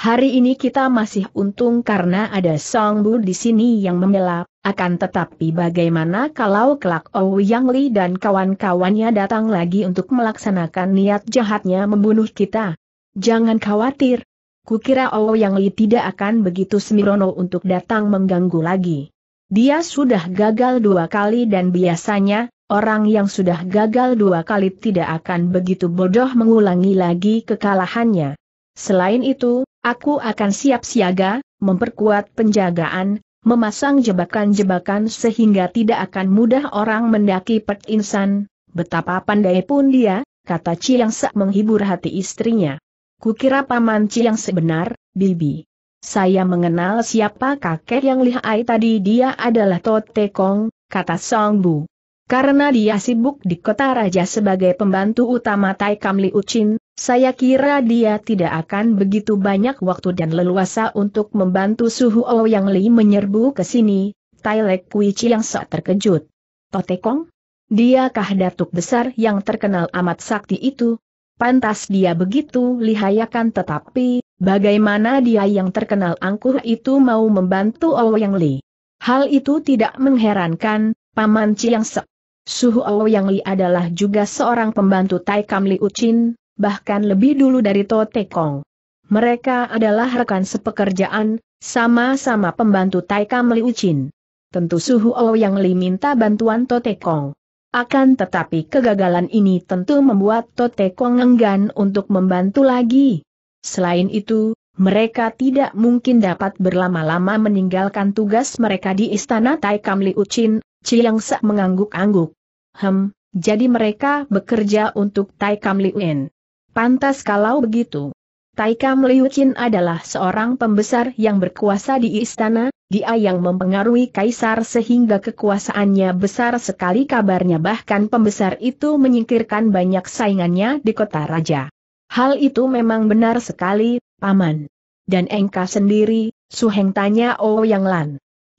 Hari ini kita masih untung karena ada Song Bu di sini yang membela, akan tetapi bagaimana kalau kelak Ou oh Yang Li dan kawan-kawannya datang lagi untuk melaksanakan niat jahatnya membunuh kita? Jangan khawatir. Kukira Ou oh Yang Li tidak akan begitu semirono untuk datang mengganggu lagi. Dia sudah gagal dua kali dan biasanya, orang yang sudah gagal dua kali tidak akan begitu bodoh mengulangi lagi kekalahannya. Selain itu, aku akan siap siaga, memperkuat penjagaan, memasang jebakan-jebakan sehingga tidak akan mudah orang mendaki Pet Insan, betapa pandai pun dia, kata Chiang Sa menghibur hati istrinya. Kukira paman Chiang sebenar, Bibi. Saya mengenal siapa kakek yang lihai tadi dia adalah Tote Kong, kata Song Bu. Karena dia sibuk di kota raja sebagai pembantu utama Tai Kam Li Uchin, saya kira dia tidak akan begitu banyak waktu dan leluasa untuk membantu Suhu O Yang Li menyerbu ke sini, Tai Lek Kui Chi yang sok terkejut. Tote Kong? Diakah datuk besar yang terkenal amat sakti itu? Pantas dia begitu lihayakan tetapi, bagaimana dia yang terkenal angkuh itu mau membantu Ouyang Li? Hal itu tidak mengherankan, Paman Chiang Sek. Suhu Ouyang Li adalah juga seorang pembantu Tai Kam Li Uchin, bahkan lebih dulu dari To Kong. Mereka adalah rekan sepekerjaan, sama-sama pembantu Tai Kam Li Uchin. Tentu Suhu Ouyang Li minta bantuan To Kong. Akan tetapi kegagalan ini tentu membuat Tote Kong enggan untuk membantu lagi. Selain itu, mereka tidak mungkin dapat berlama-lama meninggalkan tugas mereka di istana Tai Kam Liu Chin, Chiang Sa mengangguk-angguk. Hem, jadi mereka bekerja untuk Tai Kam Liu In. Pantas kalau begitu. Tai Kam Liu Chin adalah seorang pembesar yang berkuasa di istana, dia yang mempengaruhi kaisar sehingga kekuasaannya besar sekali kabarnya bahkan pembesar itu menyingkirkan banyak saingannya di kota raja. Hal itu memang benar sekali, Paman. Dan engka sendiri, Suheng tanya Oh Yang Lan.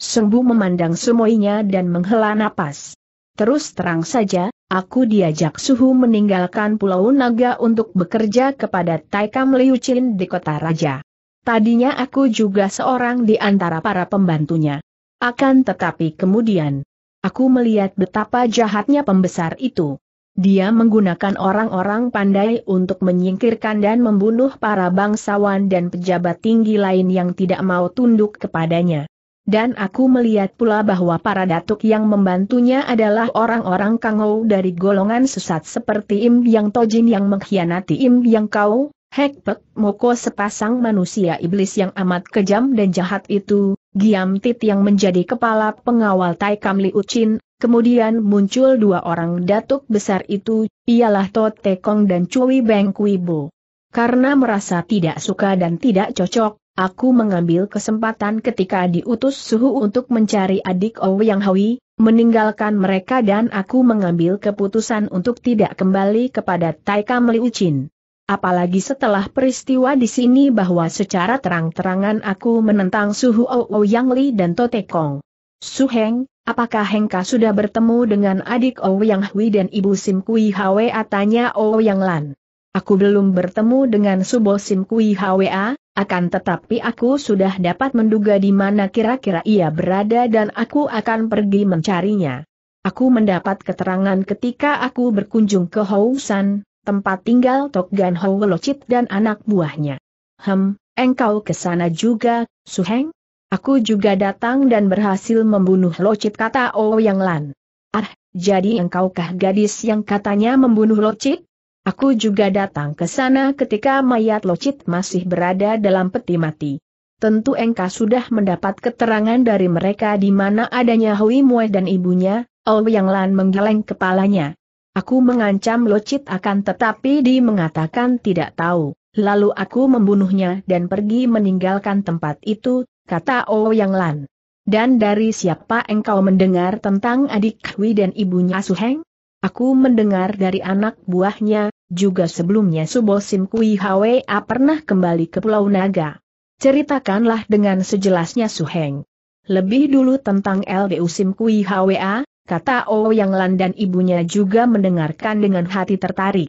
Sengbu memandang semuanya dan menghela napas. Terus terang saja, aku diajak Suhu meninggalkan Pulau Naga untuk bekerja kepada Taikam Liu Chin di kota Raja. Tadinya aku juga seorang di antara para pembantunya. Akan tetapi kemudian, aku melihat betapa jahatnya pembesar itu. Dia menggunakan orang-orang pandai untuk menyingkirkan dan membunuh para bangsawan dan pejabat tinggi lain yang tidak mau tunduk kepadanya. Dan aku melihat pula bahwa para datuk yang membantunya adalah orang-orang kangau dari golongan sesat seperti Im Yang Tojin yang mengkhianati Im Yang Kau, Hekpek Moko sepasang manusia iblis yang amat kejam dan jahat itu, Giam Tit yang menjadi kepala pengawal Tai Kam Li Ucin, kemudian muncul dua orang datuk besar itu, ialah Tote Kong dan Cui Beng Kui Bo. Karena merasa tidak suka dan tidak cocok, aku mengambil kesempatan ketika diutus suhu untuk mencari adik Ouyang Hui, meninggalkan mereka dan aku mengambil keputusan untuk tidak kembali kepada Tai Kam Li Ucin. Apalagi setelah peristiwa di sini bahwa secara terang-terangan aku menentang Suhu Ou Yang Li dan Tote Kong. Su Heng, apakah Hengka sudah bertemu dengan adik Ou Yang Hui dan ibu Sim Kui Hwa tanya Ou Yang Lan. Aku belum bertemu dengan Subo Sim Kui Hwa, akan tetapi aku sudah dapat menduga di mana kira-kira ia berada dan aku akan pergi mencarinya. Aku mendapat keterangan ketika aku berkunjung ke Housan, tempat tinggal Tok Gan Ho dan anak buahnya. Hem, engkau ke sana juga, Suheng? Aku juga datang dan berhasil membunuh Locit kata Ouyang Lan. Ah, jadi engkaukah gadis yang katanya membunuh Locit? Aku juga datang ke sana ketika mayat Locit masih berada dalam peti mati. Tentu engkau sudah mendapat keterangan dari mereka di mana adanya Hui Mue dan ibunya, Ouyang Lan menggeleng kepalanya. Aku mengancam locit akan tetapi di mengatakan tidak tahu. Lalu aku membunuhnya dan pergi meninggalkan tempat itu, kata oh Yang Lan. Dan dari siapa engkau mendengar tentang adik Hui dan ibunya Su Heng? Aku mendengar dari anak buahnya, juga sebelumnya Sim Kui Hwa pernah kembali ke Pulau Naga. Ceritakanlah dengan sejelasnya Su Heng. Lebih dulu tentang LBU Sim Kui Hwa, kata Ouyang oh Lan dan ibunya juga mendengarkan dengan hati tertarik.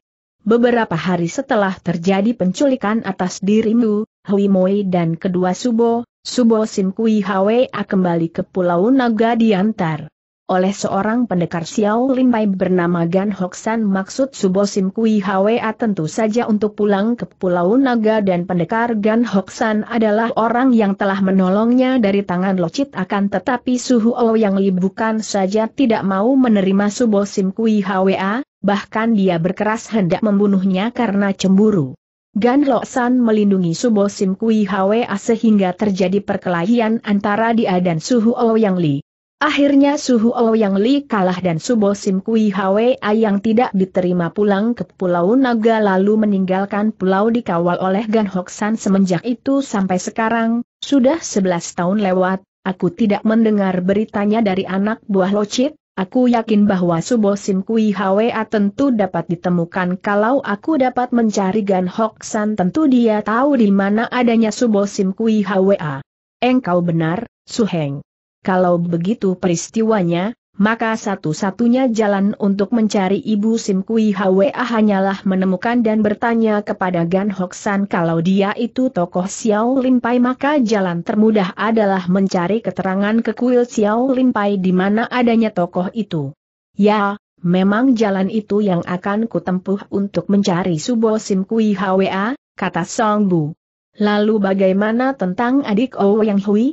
Beberapa hari setelah terjadi penculikan atas dirimu, Hui Moi dan kedua Subo, Subo Sim Kui Hwa kembali ke Pulau Naga diantar oleh seorang pendekar Xiao Limpai bernama Gan Hoksan maksud Sim Kui Hwa tentu saja untuk pulang ke Pulau Naga dan pendekar Gan Hoksan adalah orang yang telah menolongnya dari tangan Locit akan tetapi Suhu O yang Li bukan saja tidak mau menerima Sim Kui Hwa, bahkan dia berkeras hendak membunuhnya karena cemburu. Gan Loksan melindungi Subo Sim Kui Hwa sehingga terjadi perkelahian antara dia dan Suhu O Yang Li. Akhirnya Suhu Ouyang Li kalah dan Subo Sim Kui Hwa yang tidak diterima pulang ke Pulau Naga lalu meninggalkan pulau dikawal oleh Gan Hok San semenjak itu sampai sekarang, sudah 11 tahun lewat, aku tidak mendengar beritanya dari anak buah Locit, aku yakin bahwa Subo Sim Kui Hwa tentu dapat ditemukan kalau aku dapat mencari Gan Hok San tentu dia tahu di mana adanya Subo Sim Kui Hwa. Engkau benar, Su Heng. Kalau begitu peristiwanya, maka satu-satunya jalan untuk mencari ibu Sim Kui Hwa hanyalah menemukan dan bertanya kepada Gan Hok kalau dia itu tokoh Xiao Lim Pai maka jalan termudah adalah mencari keterangan ke kuil Xiao Lim Pai di mana adanya tokoh itu. Ya, memang jalan itu yang akan kutempuh untuk mencari Subo Sim Kui Hwa, kata Song Bu. Lalu bagaimana tentang adik Oh Yang Hui?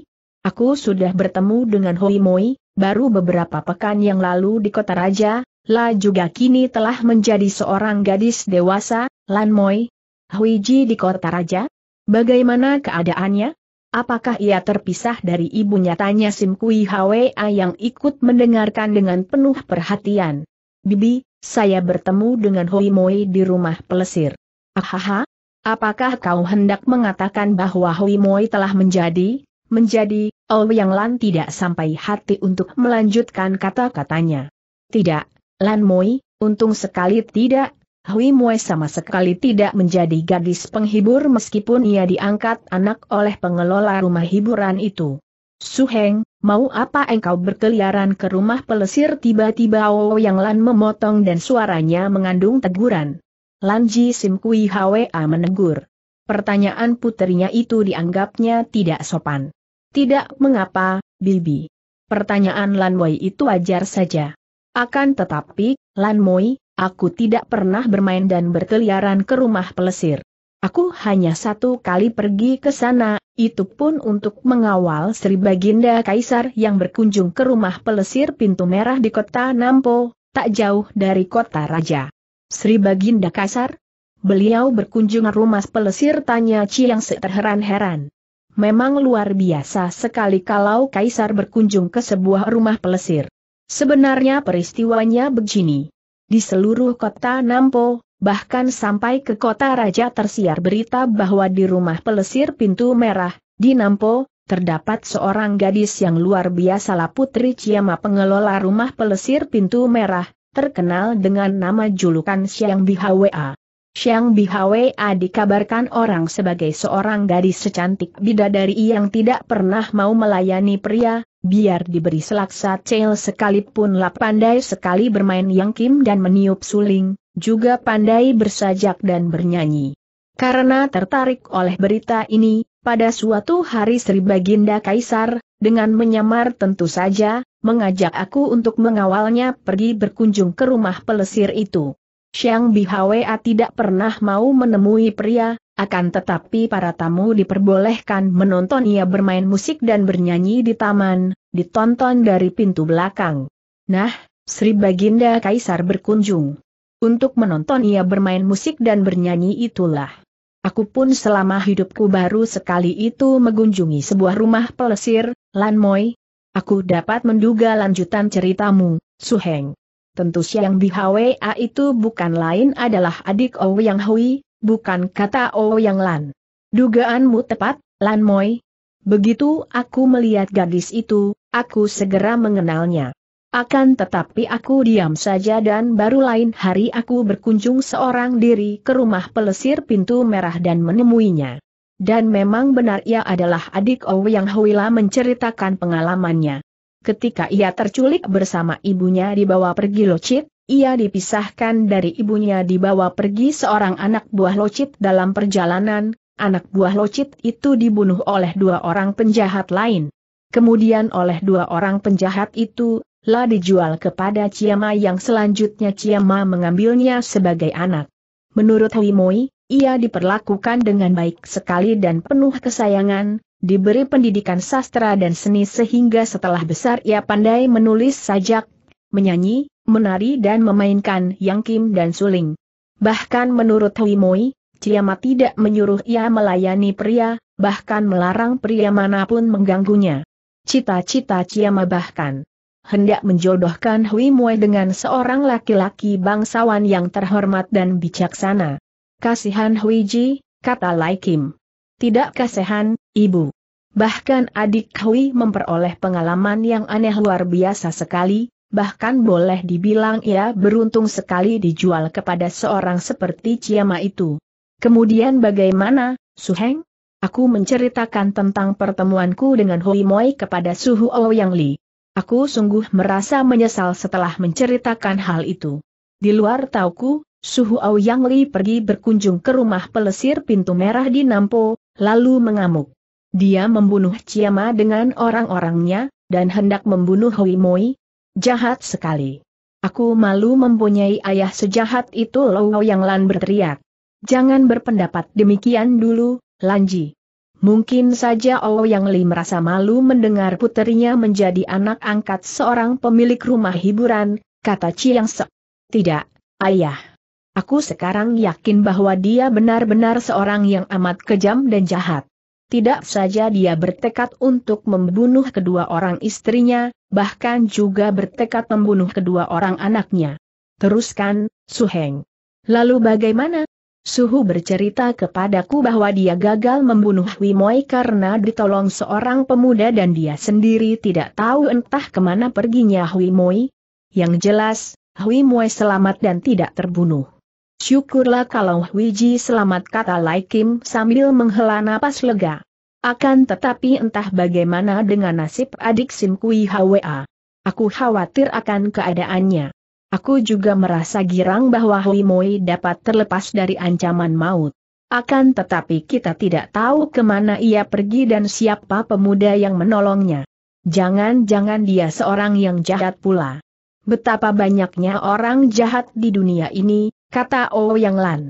Aku sudah bertemu dengan Hoi Moi, baru beberapa pekan yang lalu di kota raja, La juga kini telah menjadi seorang gadis dewasa, Lan Moi. Hui Ji di kota raja? Bagaimana keadaannya? Apakah ia terpisah dari ibunya tanya Sim Kui Hwa yang ikut mendengarkan dengan penuh perhatian. Bibi, saya bertemu dengan Hoi Moi di rumah pelesir. Ahaha, apakah kau hendak mengatakan bahwa Hoi Moi telah menjadi menjadi, Oh Yang Lan tidak sampai hati untuk melanjutkan kata-katanya. Tidak, Lan Moi, untung sekali tidak, Hui Moi sama sekali tidak menjadi gadis penghibur meskipun ia diangkat anak oleh pengelola rumah hiburan itu. Suheng, mau apa engkau berkeliaran ke rumah pelesir tiba-tiba Oh Yang Lan memotong dan suaranya mengandung teguran. Lan Ji Sim Kui Hwa menegur. Pertanyaan putrinya itu dianggapnya tidak sopan. Tidak mengapa, Bibi. Pertanyaan Lan Wei itu wajar saja. Akan tetapi, Lan Moi, aku tidak pernah bermain dan berkeliaran ke rumah pelesir. Aku hanya satu kali pergi ke sana, itu pun untuk mengawal Sri Baginda Kaisar yang berkunjung ke rumah pelesir pintu merah di kota Nampo, tak jauh dari kota Raja. Sri Baginda Kaisar? Beliau berkunjung rumah pelesir tanya Chiang yang terheran-heran memang luar biasa sekali kalau Kaisar berkunjung ke sebuah rumah pelesir. Sebenarnya peristiwanya begini. Di seluruh kota Nampo, bahkan sampai ke kota Raja tersiar berita bahwa di rumah pelesir pintu merah, di Nampo, terdapat seorang gadis yang luar biasa lah Putri Ciama pengelola rumah pelesir pintu merah, terkenal dengan nama julukan Siang Bihwa. Xiang Bihwe ah, dikabarkan orang sebagai seorang gadis secantik bidadari yang tidak pernah mau melayani pria, biar diberi selaksa cel sekalipun lap pandai sekali bermain yang kim dan meniup suling, juga pandai bersajak dan bernyanyi. Karena tertarik oleh berita ini, pada suatu hari Sri Baginda Kaisar, dengan menyamar tentu saja, mengajak aku untuk mengawalnya pergi berkunjung ke rumah pelesir itu. Xiang Bihwa tidak pernah mau menemui pria, akan tetapi para tamu diperbolehkan menonton ia bermain musik dan bernyanyi di taman, ditonton dari pintu belakang. Nah, Sri Baginda Kaisar berkunjung. Untuk menonton ia bermain musik dan bernyanyi itulah. Aku pun selama hidupku baru sekali itu mengunjungi sebuah rumah pelesir, Lan Moi. Aku dapat menduga lanjutan ceritamu, Suheng tentu Siang Bihwa itu bukan lain adalah adik yang Hui, bukan kata yang Lan. Dugaanmu tepat, Lan Moi. Begitu aku melihat gadis itu, aku segera mengenalnya. Akan tetapi aku diam saja dan baru lain hari aku berkunjung seorang diri ke rumah pelesir pintu merah dan menemuinya. Dan memang benar ia adalah adik yang hui lah menceritakan pengalamannya ketika ia terculik bersama ibunya dibawa pergi Locit, ia dipisahkan dari ibunya dibawa pergi seorang anak buah Locit dalam perjalanan, anak buah Locit itu dibunuh oleh dua orang penjahat lain. Kemudian oleh dua orang penjahat itu, La dijual kepada Ciamma yang selanjutnya Ciamma mengambilnya sebagai anak. Menurut Wimoi, ia diperlakukan dengan baik sekali dan penuh kesayangan, diberi pendidikan sastra dan seni sehingga setelah besar ia pandai menulis sajak, menyanyi, menari dan memainkan yang kim dan suling. Bahkan menurut Hui Moi, Ciamat tidak menyuruh ia melayani pria, bahkan melarang pria manapun mengganggunya. Cita-cita Ciama bahkan hendak menjodohkan Hui Moi dengan seorang laki-laki bangsawan yang terhormat dan bijaksana. Kasihan Hui Ji, kata Lai Kim. Tidak kasehan, ibu. Bahkan adik Hui memperoleh pengalaman yang aneh luar biasa sekali, bahkan boleh dibilang ia beruntung sekali dijual kepada seorang seperti Ciamah itu. Kemudian bagaimana, Su Heng? Aku menceritakan tentang pertemuanku dengan Hui Moi kepada Suhu Ouyang Li. Aku sungguh merasa menyesal setelah menceritakan hal itu. Di luar tauku, Suhu Ouyang Li pergi berkunjung ke rumah pelesir pintu merah di Nampo, lalu mengamuk. Dia membunuh Ciama dengan orang-orangnya, dan hendak membunuh Hui Moi. Jahat sekali. Aku malu mempunyai ayah sejahat itu Lowo Yang Lan berteriak. Jangan berpendapat demikian dulu, Lanji. Mungkin saja Owo Yang Li merasa malu mendengar puterinya menjadi anak angkat seorang pemilik rumah hiburan, kata Chiang Se. Tidak, ayah. Aku sekarang yakin bahwa dia benar-benar seorang yang amat kejam dan jahat. Tidak saja dia bertekad untuk membunuh kedua orang istrinya, bahkan juga bertekad membunuh kedua orang anaknya. Teruskan, Su Heng. Lalu bagaimana? Suhu bercerita kepadaku bahwa dia gagal membunuh Wimoy karena ditolong seorang pemuda dan dia sendiri tidak tahu entah kemana perginya Wimoy. Yang jelas, Wimoy selamat dan tidak terbunuh. Syukurlah kalau Wiji selamat kata Lai Kim sambil menghela napas lega. Akan tetapi entah bagaimana dengan nasib adik Sim Kui Hwa. Aku khawatir akan keadaannya. Aku juga merasa girang bahwa Hui Moi dapat terlepas dari ancaman maut. Akan tetapi kita tidak tahu kemana ia pergi dan siapa pemuda yang menolongnya. Jangan-jangan dia seorang yang jahat pula. Betapa banyaknya orang jahat di dunia ini, kata Ouyang oh Lan.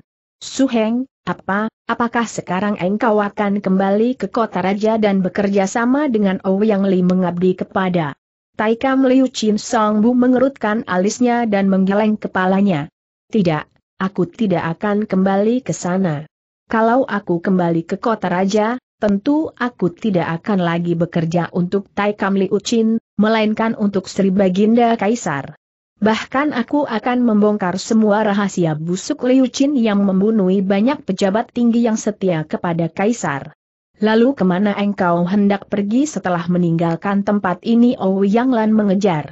Suheng, apa, apakah sekarang engkau akan kembali ke kota raja dan bekerja sama dengan Ouyang oh Li mengabdi kepada Taikam Liu Chin Song Bu mengerutkan alisnya dan menggeleng kepalanya. Tidak, aku tidak akan kembali ke sana. Kalau aku kembali ke kota raja, tentu aku tidak akan lagi bekerja untuk Taikam Liu Chin, melainkan untuk Sri Baginda Kaisar. Bahkan aku akan membongkar semua rahasia busuk Liu Qin yang membunuh banyak pejabat tinggi yang setia kepada Kaisar. Lalu kemana engkau hendak pergi setelah meninggalkan tempat ini Ouyang Yang Lan mengejar.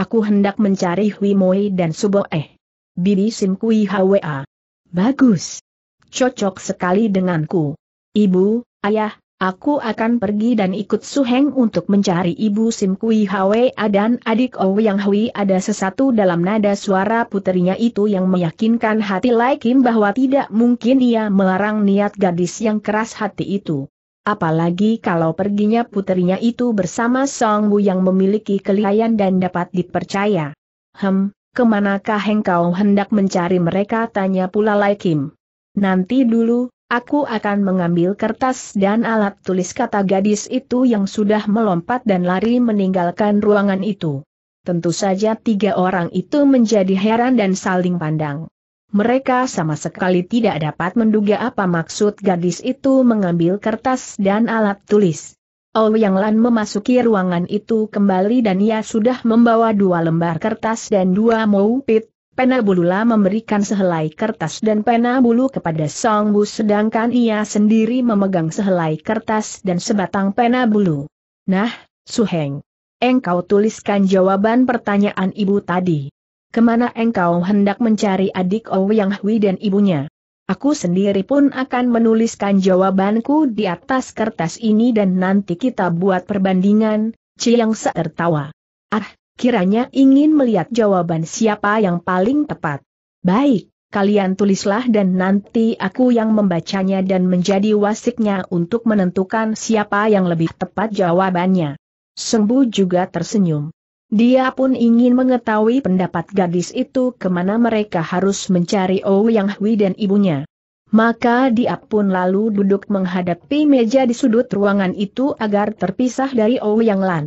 Aku hendak mencari Hui Moi dan Suboeh. Bibi Sim Kui Hwa. Bagus. Cocok sekali denganku. Ibu, ayah, Aku akan pergi dan ikut Suheng untuk mencari ibu Sim Kui Hwa dan adik yang Hui ada sesuatu dalam nada suara puterinya itu yang meyakinkan hati Lai Kim bahwa tidak mungkin ia melarang niat gadis yang keras hati itu. Apalagi kalau perginya puterinya itu bersama Song Wu yang memiliki kelihayan dan dapat dipercaya. Hem, kemanakah engkau hendak mencari mereka tanya pula Lai Kim. Nanti dulu, Aku akan mengambil kertas dan alat tulis kata gadis itu yang sudah melompat dan lari meninggalkan ruangan itu. Tentu saja tiga orang itu menjadi heran dan saling pandang. Mereka sama sekali tidak dapat menduga apa maksud gadis itu mengambil kertas dan alat tulis. Oh, yang Lan memasuki ruangan itu kembali dan ia sudah membawa dua lembar kertas dan dua moupit, Pena Bulula memberikan sehelai kertas dan pena bulu kepada Song Bu sedangkan ia sendiri memegang sehelai kertas dan sebatang pena bulu. Nah, Su-heng, Engkau tuliskan jawaban pertanyaan ibu tadi. Kemana engkau hendak mencari adik yang Hui dan ibunya? Aku sendiri pun akan menuliskan jawabanku di atas kertas ini dan nanti kita buat perbandingan, Ciyang Se tertawa. Ah, kiranya ingin melihat jawaban siapa yang paling tepat. Baik, kalian tulislah dan nanti aku yang membacanya dan menjadi wasiknya untuk menentukan siapa yang lebih tepat jawabannya. Sembu juga tersenyum. Dia pun ingin mengetahui pendapat gadis itu kemana mereka harus mencari oh Yang Hui dan ibunya. Maka dia pun lalu duduk menghadapi meja di sudut ruangan itu agar terpisah dari oh Yang Lan.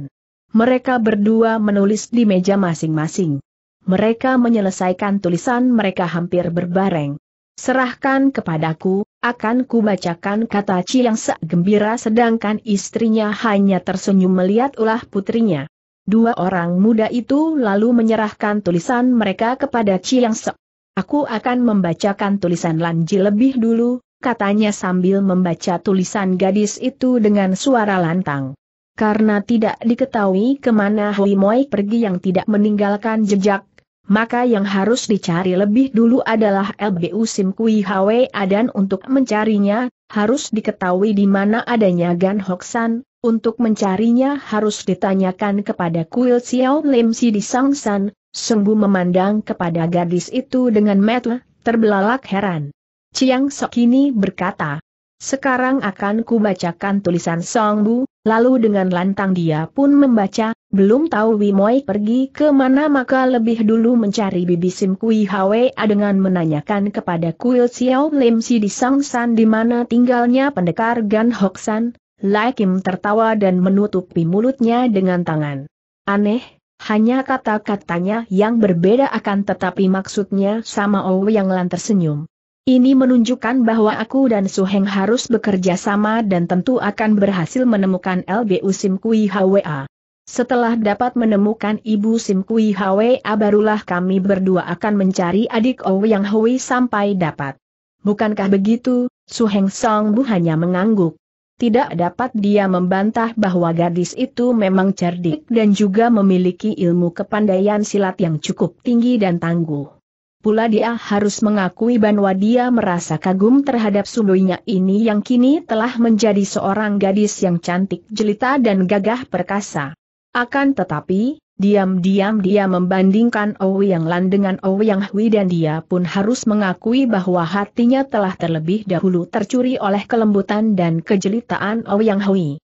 Mereka berdua menulis di meja masing-masing. Mereka menyelesaikan tulisan mereka hampir berbareng. Serahkan kepadaku, akan kubacakan kata Ci yang segembira, sedangkan istrinya hanya tersenyum melihat ulah putrinya. Dua orang muda itu lalu menyerahkan tulisan mereka kepada yang Se. Aku akan membacakan tulisan Lanji lebih dulu, katanya sambil membaca tulisan gadis itu dengan suara lantang karena tidak diketahui kemana Hui Moi pergi yang tidak meninggalkan jejak, maka yang harus dicari lebih dulu adalah LBU Sim Kui Hwe dan untuk mencarinya, harus diketahui di mana adanya Gan Hoksan, untuk mencarinya harus ditanyakan kepada Kuil Xiao Lim Si di Sangsan, sungguh memandang kepada gadis itu dengan mata terbelalak heran. Chiang Sok ini berkata, sekarang akan kubacakan tulisan Songbu, Lalu dengan lantang dia pun membaca, belum tahu Wimoy pergi ke mana maka lebih dulu mencari bibi Sim Kui Hwa dengan menanyakan kepada Kuil Xiao Lim Si di Sangsan di mana tinggalnya pendekar Gan San. Lai Kim tertawa dan menutupi mulutnya dengan tangan. Aneh, hanya kata-katanya yang berbeda akan tetapi maksudnya sama Oh yang lan tersenyum. Ini menunjukkan bahwa aku dan Su Heng harus bekerja sama dan tentu akan berhasil menemukan LBU Sim Kui Hwa. Setelah dapat menemukan Ibu Sim Kui Hwa barulah kami berdua akan mencari adik Ouyang Hui sampai dapat. Bukankah begitu, Su Heng Song Bu hanya mengangguk. Tidak dapat dia membantah bahwa gadis itu memang cerdik dan juga memiliki ilmu kepandaian silat yang cukup tinggi dan tangguh. Pula dia harus mengakui bahwa dia merasa kagum terhadap sumbunya ini yang kini telah menjadi seorang gadis yang cantik jelita dan gagah perkasa. Akan tetapi, diam-diam dia membandingkan Ouyang Lan dengan Ouyang Hui dan dia pun harus mengakui bahwa hatinya telah terlebih dahulu tercuri oleh kelembutan dan kejelitaan Ouyang Hui.